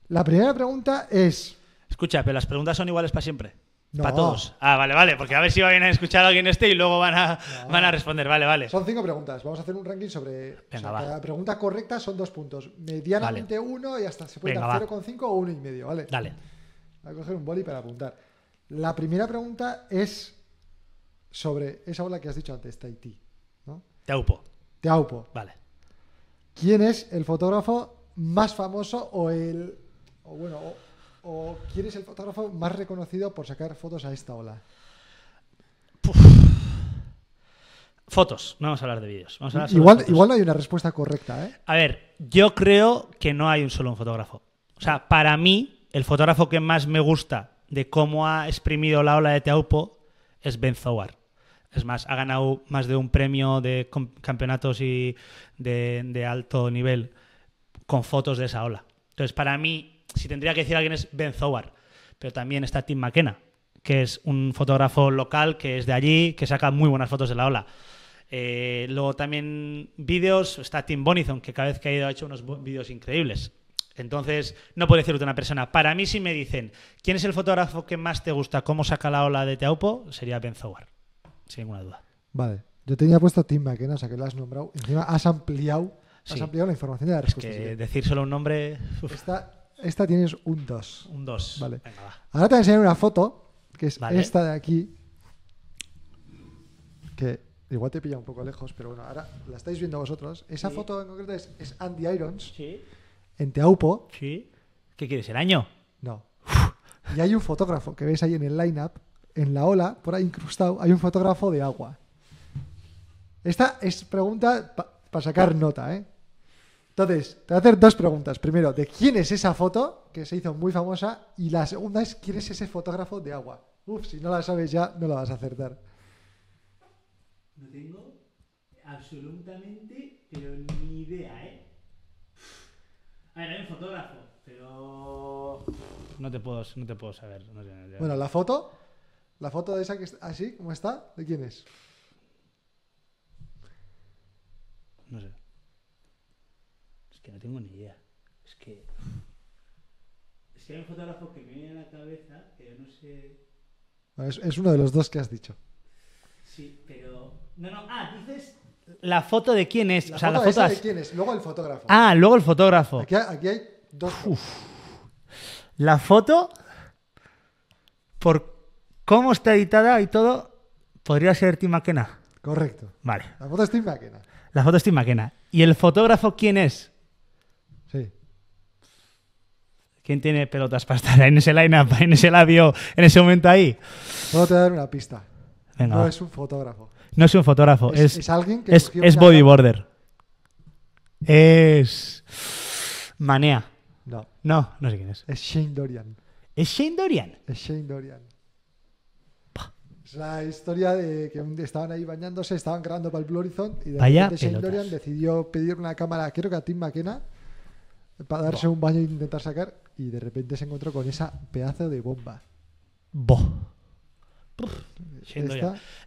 La primera pregunta es. Escucha, pero las preguntas son iguales para siempre. Para todos. Ah, vale, vale, porque a ver si va bien a escuchar a alguien este y luego van a, van a responder. Vale, vale. Son cinco preguntas. Vamos a hacer un ranking sobre. la pregunta correcta son dos puntos. Medianamente uno y hasta se puede dar 0,5 o uno y medio, ¿vale? Dale. Voy a coger un boli para apuntar. La primera pregunta es sobre esa ola que has dicho antes, Tahití. Teaupo. Teaupo. Vale. ¿Quién es el fotógrafo más famoso o el. O bueno, o, ¿O quién es el fotógrafo más reconocido por sacar fotos a esta ola? Fotos, no vamos a hablar de vídeos. igual, hay una respuesta correcta. ¿eh? A ver, yo creo que no hay un solo un fotógrafo. O sea, para mí, el fotógrafo que más me gusta de cómo ha exprimido la ola de Teaupo es Ben Zowar. Es más, ha ganado más de un premio de campeonatos y de, de alto nivel con fotos de esa ola. Entonces, para mí, si tendría que decir a alguien es Ben Zowar, pero también está Tim McKenna, que es un fotógrafo local que es de allí, que saca muy buenas fotos de la ola. Eh, luego también vídeos, está Tim Bonison, que cada vez que ha ido ha hecho unos vídeos increíbles. Entonces, no puedo decirte una persona. Para mí, si me dicen, ¿quién es el fotógrafo que más te gusta, cómo saca la ola de Teaupo? Sería Ben Zowar, sin ninguna duda. Vale. Yo tenía puesto Tim McKenna, o sea que lo has nombrado. Encima has ampliado, la información de la respuesta. Es que decir solo un nombre... Esta tienes un 2. Un 2. Vale. Ahora te voy a enseñar una foto, que es esta de aquí. Que igual te pilla un poco lejos, pero bueno, ahora la estáis viendo vosotros. Esa foto en concreto es, Andy Irons. Sí. En Teaupo. Sí. ¿Qué quieres, el año? No. y hay un fotógrafo que veis ahí en el line-up, en la ola, por ahí incrustado, hay un fotógrafo de agua. Esta es pregunta para sacar nota, ¿eh? Entonces, te voy a hacer dos preguntas. Primero, ¿de quién es esa foto que se hizo muy famosa? Y la segunda es, ¿quién es ese fotógrafo de agua? Uf, si no la sabes ya, no la vas a acertar. No tengo absolutamente, ni idea, ¿eh? A ver, hay un fotógrafo, pero... No te puedo, no te puedo saber. No Bueno, la foto, la foto de esa que está así, ¿cómo está, ¿de quién es? No sé que no tengo ni idea. Es que. Es que hay un fotógrafo que me viene a la cabeza, que yo no sé. Es, uno de los dos que has dicho. Sí, pero. No, no, ah, dices la foto de quién es. La foto de quién es. Luego el fotógrafo. Ah, luego el fotógrafo. Aquí, hay dos. La foto, por cómo está editada y todo, podría ser Tim McKenna. Correcto. Vale. La foto es Tim McKenna. La foto es Tim McKenna. ¿Y el fotógrafo quién es? ¿Quién tiene pelotas para estar en ese line en ese labio, en ese momento ahí? Puedo te dar una pista. Venga, no es un fotógrafo. No es un fotógrafo. Es, es, alguien que. Es, es bodyboarder. Es. Manea. No. No, no sé quién es. Es Shane Dorian. ¿Es Shane Dorian? Es Shane Dorian. Es la historia de que estaban ahí bañándose, estaban grabando para el Blue Horizon y de Vaya repente Shane Dorian decidió pedir una cámara, creo que a Tim McKenna, para darse un baño e intentar sacar y de repente se encontró con esa pedazo de bomba.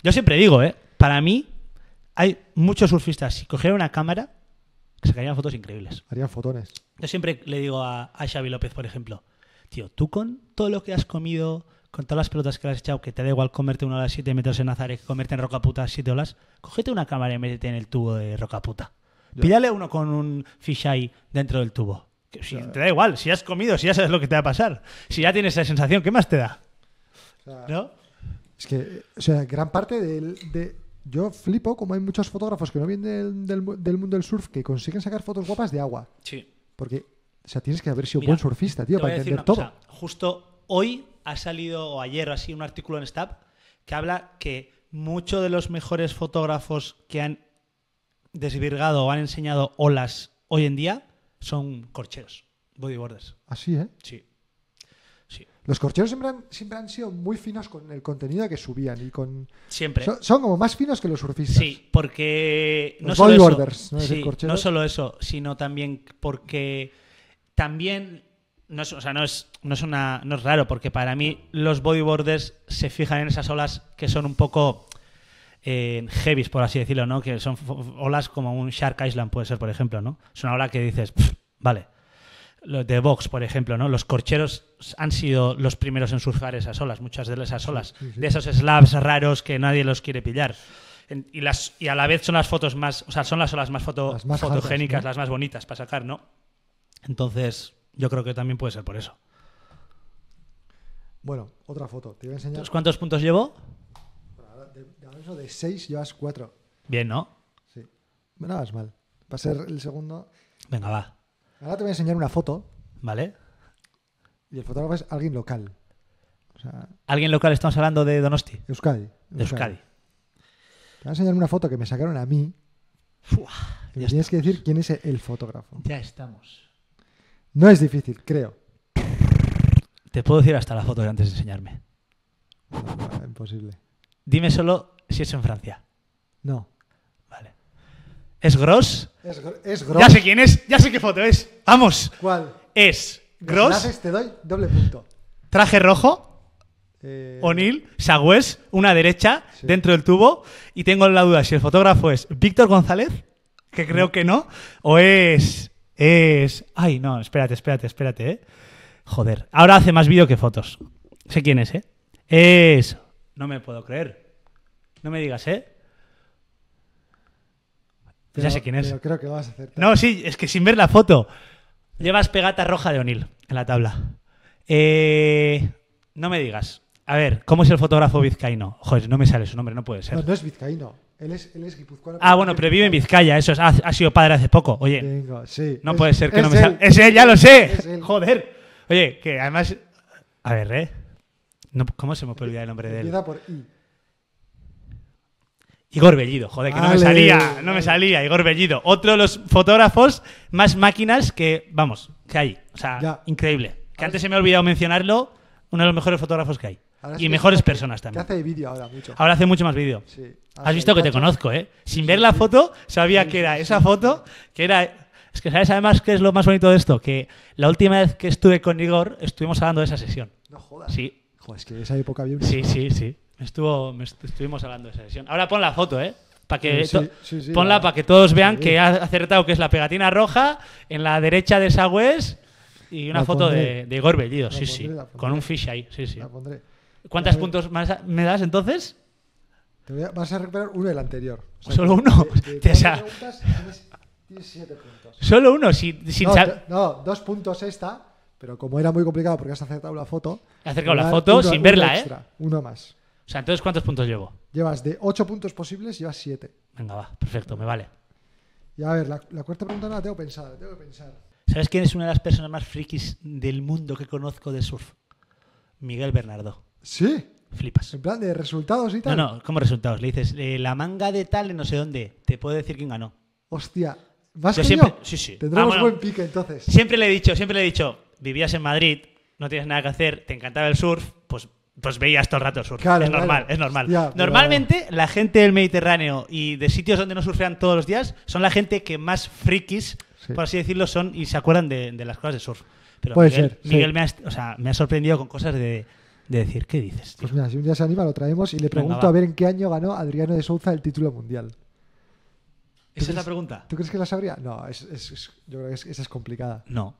Yo siempre digo, ¿eh? para mí hay muchos surfistas. Si cogieran una cámara, sacarían fotos increíbles. Harían fotones. Yo siempre le digo a, Xavi López, por ejemplo, tío, tú con todo lo que has comido, con todas las pelotas que le has echado, que te da igual comerte una las siete metros en Que comerte en roca puta siete olas, cogete una cámara y métete en el tubo de roca puta. Pídale uno con un fish fisheye dentro del tubo. Te da igual, si has comido, si ya sabes lo que te va a pasar, si ya tienes esa sensación, ¿qué más te da? ¿No? Es que, o sea, gran parte de, yo flipo como hay muchos fotógrafos que no vienen del, mundo del surf que consiguen sacar fotos guapas de agua. Sí. Porque, o sea, tienes que haber sido un buen surfista, tío, para entender todo. Justo hoy ha salido, o ayer así, un artículo en Stab que habla que muchos de los mejores fotógrafos que han desvirgado o han enseñado olas hoy en día son corcheros, bodyboarders. ¿Así, eh? Sí. Sí. Los corcheros siempre han, siempre han sido muy finos con el contenido que subían y con... Siempre. Son, como más finos que los surfistas. Sí, porque... Los no bodyboarders, solo eso, ¿no? solo eso, sino también porque también... No o sea, no es, no es raro, porque para mí los bodyboarders se fijan en esas olas que son un poco en heavies, por así decirlo, ¿no? Que son olas como un Shark Island, puede ser, por ejemplo, ¿no? Es una ola que dices, vale. Los de Vox, por ejemplo, ¿no? Los corcheros han sido los primeros en surfar esas olas, muchas de esas olas, de esos slabs raros que nadie los quiere pillar. y, las, y a la vez son las fotos más, o sea, son las olas más, fotogénicas, las más bonitas para sacar, ¿no? Entonces, yo creo que también puede ser por eso. Bueno, otra foto. Te voy a enseñar. ¿Cuántos puntos llevo? Eso de 6 llevas 4. Bien, ¿no? Sí. No vas mal. Va a ser el segundo. Venga, va. Ahora te voy a enseñar una foto. Vale. Y el fotógrafo es alguien local. ¿Alguien local? Estamos hablando de Donosti. Euskadi. De Euskadi. Te voy a enseñar una foto que me sacaron a mí. y tienes que decir quién es el fotógrafo. Ya estamos. No es difícil, creo. Te puedo decir hasta la foto antes de enseñarme. imposible. Dime solo si es en Francia. No. Vale. ¿Es Gross? Es, Gross. Ya sé quién es, ya sé qué foto es. Vamos. ¿Cuál? Es Gross. te doy doble punto. Traje rojo, eh, O'Neill, Sagüez, una derecha, dentro del tubo. Y tengo la duda si el fotógrafo es Víctor González, que creo que no, o es. Es. Ay, no, espérate, espérate, espérate, eh. Joder. Ahora hace más vídeo que fotos. Sé quién es, eh. Es. No me puedo creer. No me digas, ¿eh? Pues ya sé quién es. creo que vas a No, sí, es que sin ver la foto. Llevas pegata roja de O'Neill en la tabla. Eh, no me digas. A ver, ¿cómo es el fotógrafo vizcaíno? Joder, no me sale su nombre, no puede ser. No, no es vizcaíno. Él es, Ah, bueno, pero vive en Vizcaya, eso es, ha, sido padre hace poco. Oye, no puede ser que no me salga. Ese ya lo sé. Joder. Oye, que además. A ver, ¿eh? ¿Cómo se me puede olvidar el nombre de él? por I. Igor Bellido, joder, que no me salía, no me salía, Igor Bellido. Otro de los fotógrafos más máquinas que, vamos, que hay. O sea, increíble. Que antes se me ha olvidado mencionarlo, uno de los mejores fotógrafos que hay. Y mejores personas Que también. hace vídeo ahora mucho. hace mucho más vídeo. Sí. Has visto que te conozco, ¿eh? Sin ver la foto, sabía que era esa foto, que era... Es que sabes además qué es lo más bonito de esto, que la última vez que estuve con Igor estuvimos hablando de esa sesión. No jodas. Sí, Joder, es que esa época había sí, sí, sí. Estuvo, estuvimos hablando de esa sesión. Ahora pon la foto, ¿eh? Para que ponla para que todos vean que ha acertado que es la pegatina roja en la derecha de Sagüez y una foto de, de sí, sí. Con un fish ahí, sí, sí. ¿Cuántos puntos más me das entonces? vas a recuperar uno del anterior. Solo uno. Solo uno, sin, no, dos puntos esta, pero como era muy complicado porque has acertado la foto. He acercado la foto sin verla, ¿eh? Uno más. O sea, entonces, ¿cuántos puntos llevo? Llevas de 8 puntos posibles, llevas 7. Venga, va, perfecto, me vale. Y a ver, la, cuarta pregunta la tengo pensada, tengo que pensar. ¿Sabes quién es una de las personas más frikis del mundo que conozco de surf? Miguel Bernardo. ¿Sí? Flipas. En plan de resultados y tal. No, no, ¿cómo resultados? Le dices, eh, la manga de tal en no sé dónde, te puedo decir quién ganó. Hostia, ¿vas yo siempre, Sí, sí. Tendremos ah, buen pique entonces. Siempre le he dicho, siempre le he dicho, vivías en Madrid, no tienes nada que hacer, te encantaba el surf, pues veías todo el rato el surf. es normal, es normal. Normalmente la gente del Mediterráneo y de sitios donde no surfean todos los días son la gente que más frikis, por así decirlo, son y se acuerdan de, las cosas de surf. Puede Miguel, ser, Miguel me, ha, sorprendido con cosas de, de decir, ¿qué dices? Pues mira, si un día se anima lo traemos y le pregunto a ver en qué año ganó Adriano de Souza el título mundial. ¿Esa es la pregunta? ¿Tú crees que la sabría? No, yo creo que esa es complicada. No.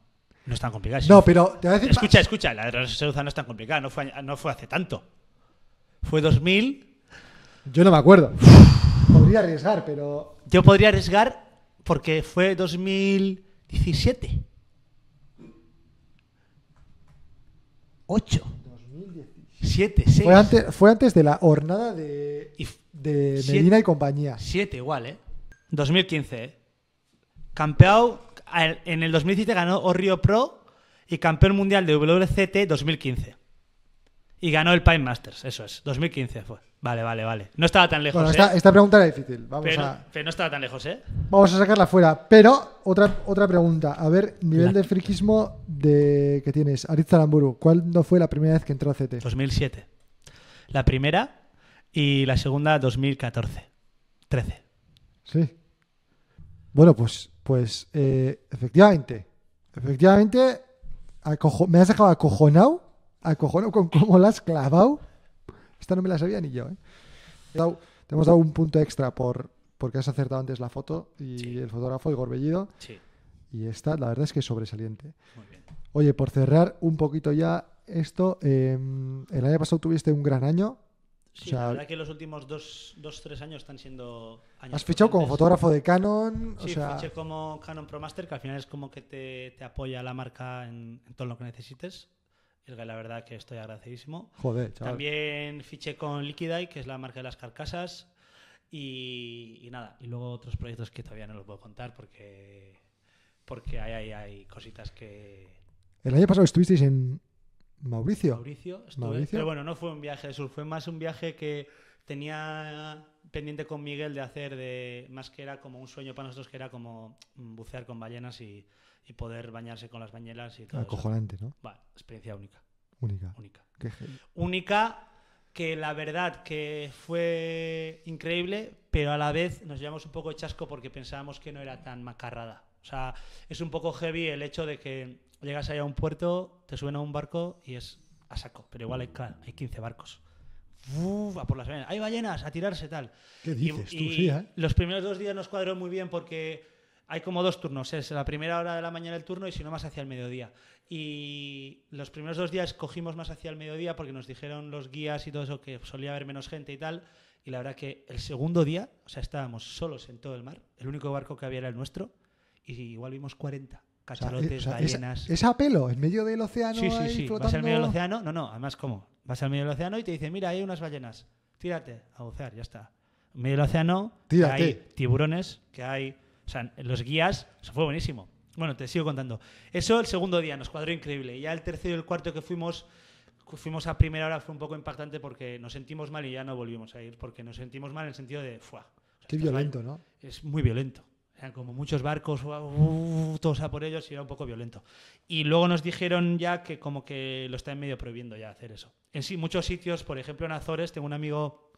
No es tan complicada. No, pero Escucha, escucha, la de no es tan complicada, no fue, hace tanto. Fue 2000. Yo no me acuerdo. podría arriesgar, pero. Yo podría arriesgar porque fue 2017. 8. 7, 6. Fue antes, de la hornada de, de Medina y compañía. Siete, igual, ¿eh? 2015, ¿eh? Campeado en el 2017 ganó Orrio Pro y campeón mundial de WCT 2015. Y ganó el Pine Masters, eso es, 2015 fue. Vale, vale, vale. No estaba tan lejos. ¿eh? esta, pregunta era difícil. Vamos a... no estaba tan lejos, ¿eh? Vamos a sacarla fuera. Pero otra, otra pregunta. A ver, nivel de friquismo de... que tienes. Aritz ¿cuál no fue la primera vez que entró a CT? 2007. La primera y la segunda 2014. 13. Sí. Bueno, pues pues eh, efectivamente, efectivamente, me has dejado acojonado, acojonado con cómo la has clavado. Esta no me la sabía ni yo. ¿eh? Te, hemos dado un punto extra por porque has acertado antes la foto y el fotógrafo, el gorbellido. Sí. Y esta, la verdad es que es sobresaliente. Muy bien. Oye, por cerrar un poquito ya esto, em, el año pasado tuviste un gran año, Sí, la verdad que los últimos dos, dos tres años están siendo años Has fichado como fotógrafo de Canon. Sí, fiché como Canon Pro Master, que al final es como que te, apoya la marca en, todo lo que necesites. la verdad que estoy agradecidísimo. Joder, chaval. También fiché con Liquidai que es la marca de las carcasas. Y, nada, y luego otros proyectos que todavía no los puedo contar porque, porque hay, hay cositas que... El año pasado estuvisteis en, Mauricio. Mauricio, Pero bueno, no fue un viaje de sur, fue más un viaje que tenía pendiente con Miguel de hacer de más que era como un sueño para nosotros que era como bucear con ballenas y, poder bañarse con las bañeras y Acojonante, ¿no? experiencia única. Única. Única. única que la verdad que fue increíble, pero a la vez nos llevamos un poco de chasco porque pensábamos que no era tan macarrada. O sea, es un poco heavy el hecho de que llegas ahí a un puerto, te suben a un barco y es a saco. Pero igual hay, hay 15 barcos. Uf, a por las ballenas. Hay ballenas, a tirarse tal. ¿Qué dices tú? sí, ¿eh? Los primeros dos días nos cuadró muy bien porque hay como dos turnos. Es la primera hora de la mañana el turno y si no más hacia el mediodía. Y los primeros dos días cogimos más hacia el mediodía porque nos dijeron los guías y todo eso que solía haber menos gente y tal. Y la verdad que el segundo día, o sea, estábamos solos en todo el mar. El único barco que había era el nuestro. Y igual vimos 40 cachalotes, ballenas... Es, pelo, en medio del océano. Sí, sí, sí. Vas al medio del océano. No, no, además, ¿cómo? Vas al medio del océano y te dicen, mira, hay unas ballenas. Tírate a bucear, ya está. En medio del océano, hay tiburones, que hay. O sea, los guías, eso fue buenísimo. Bueno, te sigo contando. Eso el segundo día nos cuadró increíble. Y ya el tercero y el cuarto que fuimos, fuimos a primera hora fue un poco impactante porque nos sentimos mal y ya no volvimos a ir porque nos sentimos mal en el sentido de, fuah. Qué violento, ¿no? Es muy violento eran como muchos barcos, todos a por ellos y era un poco violento. Y luego nos dijeron ya que como que lo están medio prohibiendo ya hacer eso. En sí, muchos sitios, por ejemplo en Azores, tengo un amigo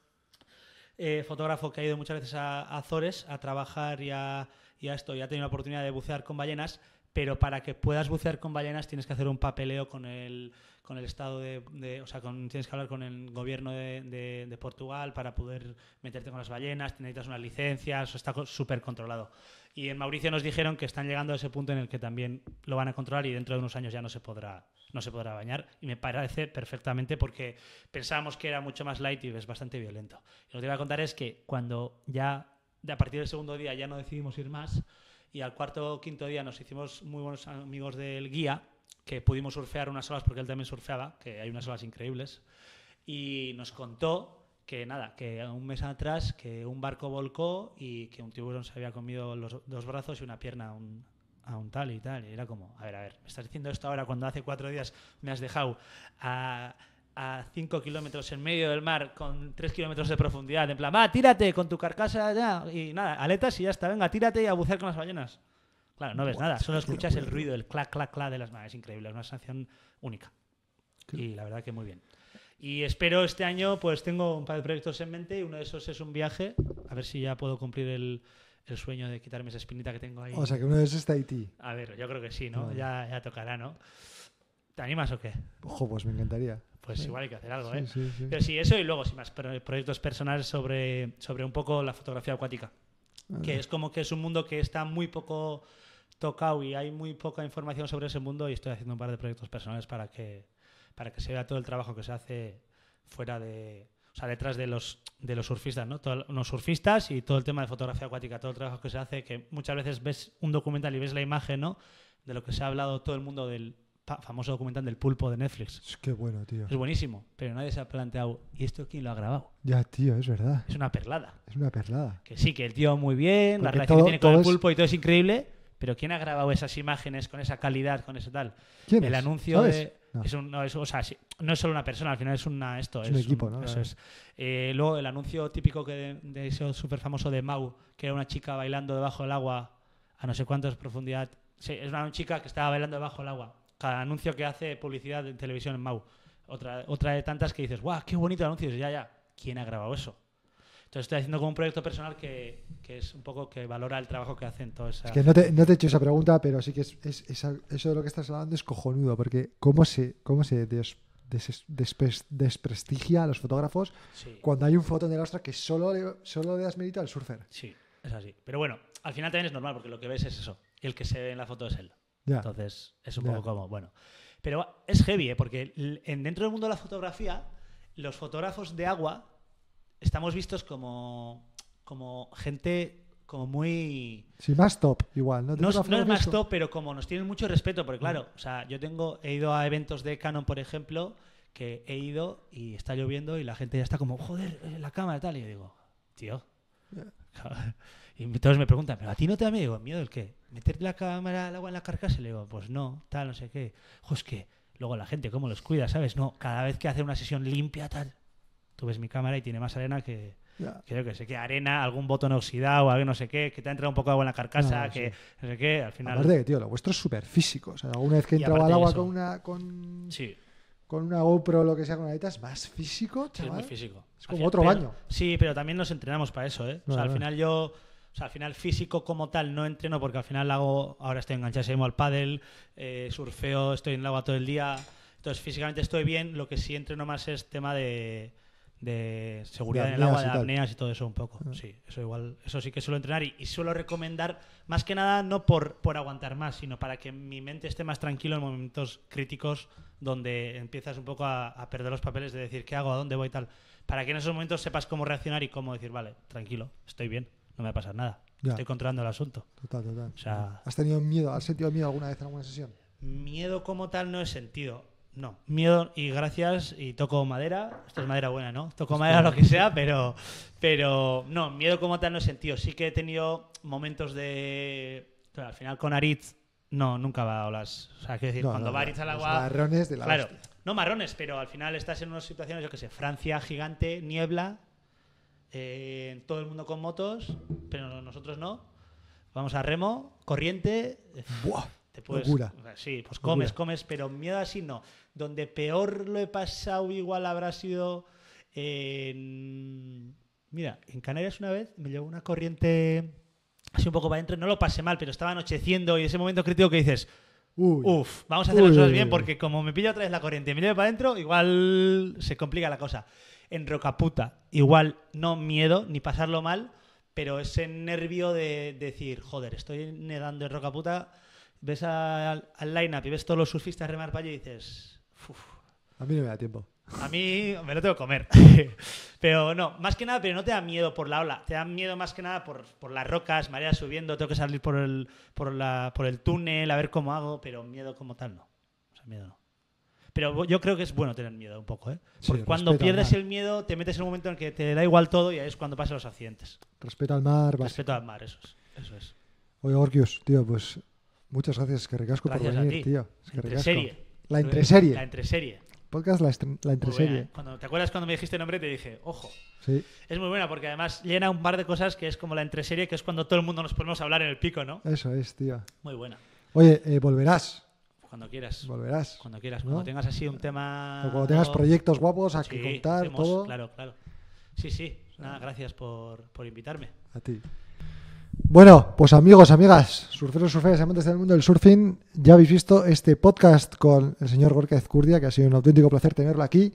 eh, fotógrafo que ha ido muchas veces a, Azores a trabajar y a, y a esto, y ha tenido la oportunidad de bucear con ballenas, pero para que puedas bucear con ballenas tienes que hacer un papeleo con el con el Estado de, o sea, con, tienes que hablar con el gobierno de, Portugal para poder meterte con las ballenas, necesitas unas licencias, está súper controlado. Y en Mauricio nos dijeron que están llegando a ese punto en el que también lo van a controlar y dentro de unos años ya no se podrá no se podrá bañar y me parece perfectamente porque pensábamos que era mucho más light y es bastante violento. Y lo que te voy a contar es que cuando ya a partir del segundo día ya no decidimos ir más y al cuarto o quinto día nos hicimos muy buenos amigos del guía que pudimos surfear unas olas porque él también surfeaba, que hay unas olas increíbles, y nos contó que nada, que un mes atrás que un barco volcó y que un tiburón se había comido los dos brazos y una pierna a un, tal y tal, y era como, a ver, a ver, me estás diciendo esto ahora cuando hace cuatro días me has dejado a a kilómetros en medio del mar con tres kilómetros de profundidad. En plan, va, tírate con tu carcasa ya. Y nada, aletas y ya está. Venga, tírate y a bucear con las ballenas. Claro, no ves nada, solo escuchas el ruido, el clac, clac, clac de las manos. Es increíble, es una sensación única. Y la verdad que muy bien. Y espero este año, pues tengo un par de proyectos en mente y uno de esos es un viaje, a ver si ya puedo cumplir el, sueño de quitarme esa espinita que tengo ahí. O sea, que uno de esos está Haití. A ver, yo creo que sí, ¿no? Ya, tocará, ¿no? ¿Te animas o qué? Ojo, pues me encantaría. Pues igual hay que hacer algo, ¿eh? Pero sí, eso y luego, sí, más proyectos personales sobre, sobre un poco la fotografía acuática. Que es como que es un mundo que está muy poco tocado y hay muy poca información sobre ese mundo y estoy haciendo un par de proyectos personales para que, para que se vea todo el trabajo que se hace fuera de, o sea, detrás de los, de los surfistas, ¿no? Todos los surfistas y todo el tema de fotografía acuática, todo el trabajo que se hace, que muchas veces ves un documental y ves la imagen, ¿no? De lo que se ha hablado todo el mundo del famoso documental del pulpo de Netflix. Es que bueno, tío. Es buenísimo, pero nadie se ha planteado, ¿y esto quién lo ha grabado? Ya, tío, es verdad. Es una perlada. Es una perlada. Que sí, que el tío muy bien, la relación que tiene con el pulpo y todo es increíble, pero ¿quién ha grabado esas imágenes con esa calidad, con ese tal? ¿Quién el anuncio de, no. Es un, no, es, no es solo una persona, al final es una esto. Es, un equipo, es. Eh, luego el anuncio típico que de, ese súper famoso de Mau, que era una chica bailando debajo del agua a no sé cuántas profundidad. Sí, es una, chica que estaba bailando debajo del agua. Cada anuncio que hace publicidad en televisión en Mau. Otra, otra de tantas que dices, guau, qué bonito anuncio. ya, ya, ¿quién ha grabado eso? Entonces estoy haciendo como un proyecto personal que, es un poco que valora el trabajo que hacen todos. Es que no te, he hecho esa pregunta, pero sí que es, eso de lo que estás hablando es cojonudo, porque ¿cómo se, cómo se des, desprestigia a los fotógrafos cuando hay un foto en el ostra que solo le, solo das mérito al surfer? Sí, es así. Pero bueno, al final también es normal, porque lo que ves es eso. Y el que se ve en la foto es él. Entonces es un poco como, bueno. Pero es heavy, ¿eh? porque dentro del mundo de la fotografía, los fotógrafos de agua estamos vistos como, como gente como muy... Sí, más top, igual. No, es más top, pero como nos tienen mucho respeto, porque claro, o sea, yo tengo, he ido a eventos de Canon, por ejemplo, que he ido y está lloviendo y la gente ya está como, joder, eh, la cámara y tal, y yo digo, tío. [LAUGHS] Y todos me preguntan, ¿pero a ti no te da miedo? ¿Miedo el qué? ¿Meter la cámara al agua en la carcasa? Y le digo, pues no, tal, no sé qué. Ojo, es que luego la gente, ¿cómo los cuida? ¿Sabes? No, cada vez que hace una sesión limpia, tal, tú ves mi cámara y tiene más arena que, Creo que sé, que arena, algún botón oxidado, o algo no sé qué, que te ha entrado un poco de agua en la carcasa, que no sé qué, al final... Aparte tío, lo vuestro es súper físico, o sea, alguna vez que he entrado al agua con una... Con... Sí. una GoPro o lo que sea con una la es más físico, chaval. es físico. Es como otro baño. sí, pero también nos entrenamos para eso, ¿eh? o sea, al final yo... O sea, al final físico como tal no entreno porque al final hago, ahora estoy enganchadísimo al pádel, eh, surfeo, estoy en el agua todo el día. Entonces físicamente estoy bien, lo que sí entreno más es tema de, de seguridad en el agua, de apneas y todo eso un poco. Ah. Sí, eso igual, eso sí que suelo entrenar y, suelo recomendar más que nada no por, por, aguantar más, sino para que mi mente esté más tranquilo en momentos críticos donde empiezas un poco a, perder los papeles de decir qué hago, a dónde voy y tal. Para que en esos momentos sepas cómo reaccionar y cómo decir, vale, tranquilo, estoy bien, no me va a pasar nada. Estoy controlando el asunto. Total, total. ¿Has tenido miedo? ¿Has sentido miedo alguna vez en alguna sesión? Miedo como tal no he sentido. No, miedo y gracias y toco madera. Esto es madera buena, ¿no? Toco madera lo que sea, pero, pero no, miedo como tal no he sentido. Sí que he tenido momentos de... al final con Aritz no, nunca va a las... O sea, quiero decir, cuando va Aritz al agua... Marrones de la Claro, no marrones, pero al final estás en unas situaciones, yo qué sé, Francia gigante, niebla, eh, todo el mundo con motos, pero nosotros no. Vamos a remo, corriente... ¡Buah! Te puedes, Locura. Sí, pues comes, comes, pero miedo así no. Donde peor lo he pasado igual habrá sido en... Mira, en Canarias una vez me llegó una corriente así un poco para adentro, no lo pasé mal, pero estaba anocheciendo y ese momento crítico que dices, Uy. vamos a hacer las bien porque como me pilla otra vez la corriente y me lleve para adentro, igual se complica la cosa. En Rocaputa, igual no miedo ni pasarlo mal, pero ese nervio de decir, joder, estoy nedando en Rocaputa ves al, line-up y ves todos los surfistas remar para allí y dices... a mí no me da tiempo. A mí me lo tengo que comer. [LAUGHS] pero no, más que nada, pero no te da miedo por la ola. Te da miedo más que nada por, por las rocas, mareas subiendo, tengo que salir por el, por, la, por el túnel, a ver cómo hago, pero miedo como tal no. O sea, miedo no. Pero yo creo que es bueno tener miedo un poco, ¿eh? Porque cuando pierdes el miedo, te metes en un momento en que te da igual todo y ahí es cuando pasan los accidentes. Respeto al mar. Respeto al mar, eso es. Oye, Orgius, tío, pues Muchas gracias, Carricasco, por venir, tío. La entreserie. La entreserie. Podcast La, la Entreserie. cuando, ¿Te acuerdas cuando me dijiste el nombre? Te dije, ojo. Sí. Es muy buena porque además llena un par de cosas que es como la entreserie, que es cuando todo el mundo nos ponemos a hablar en el pico, ¿no? Eso es, tío. Muy buena. Oye, eh, volverás. Cuando quieras. Volverás. Cuando quieras. tengas así un tema. O cuando tengas proyectos guapos a que contar, Claro, claro. Sí, sí. Nada, gracias por, por invitarme. A ti. Bueno, pues amigos, amigas, surferos, surferas, amantes del mundo del surfing, ya habéis visto este podcast con el señor Gorka Curdia, que ha sido un auténtico placer tenerlo aquí.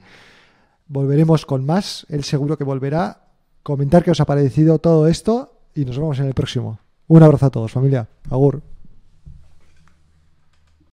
Volveremos con más, él seguro que volverá. Comentar qué os ha parecido todo esto y nos vemos en el próximo. Un abrazo a todos, familia. Agur.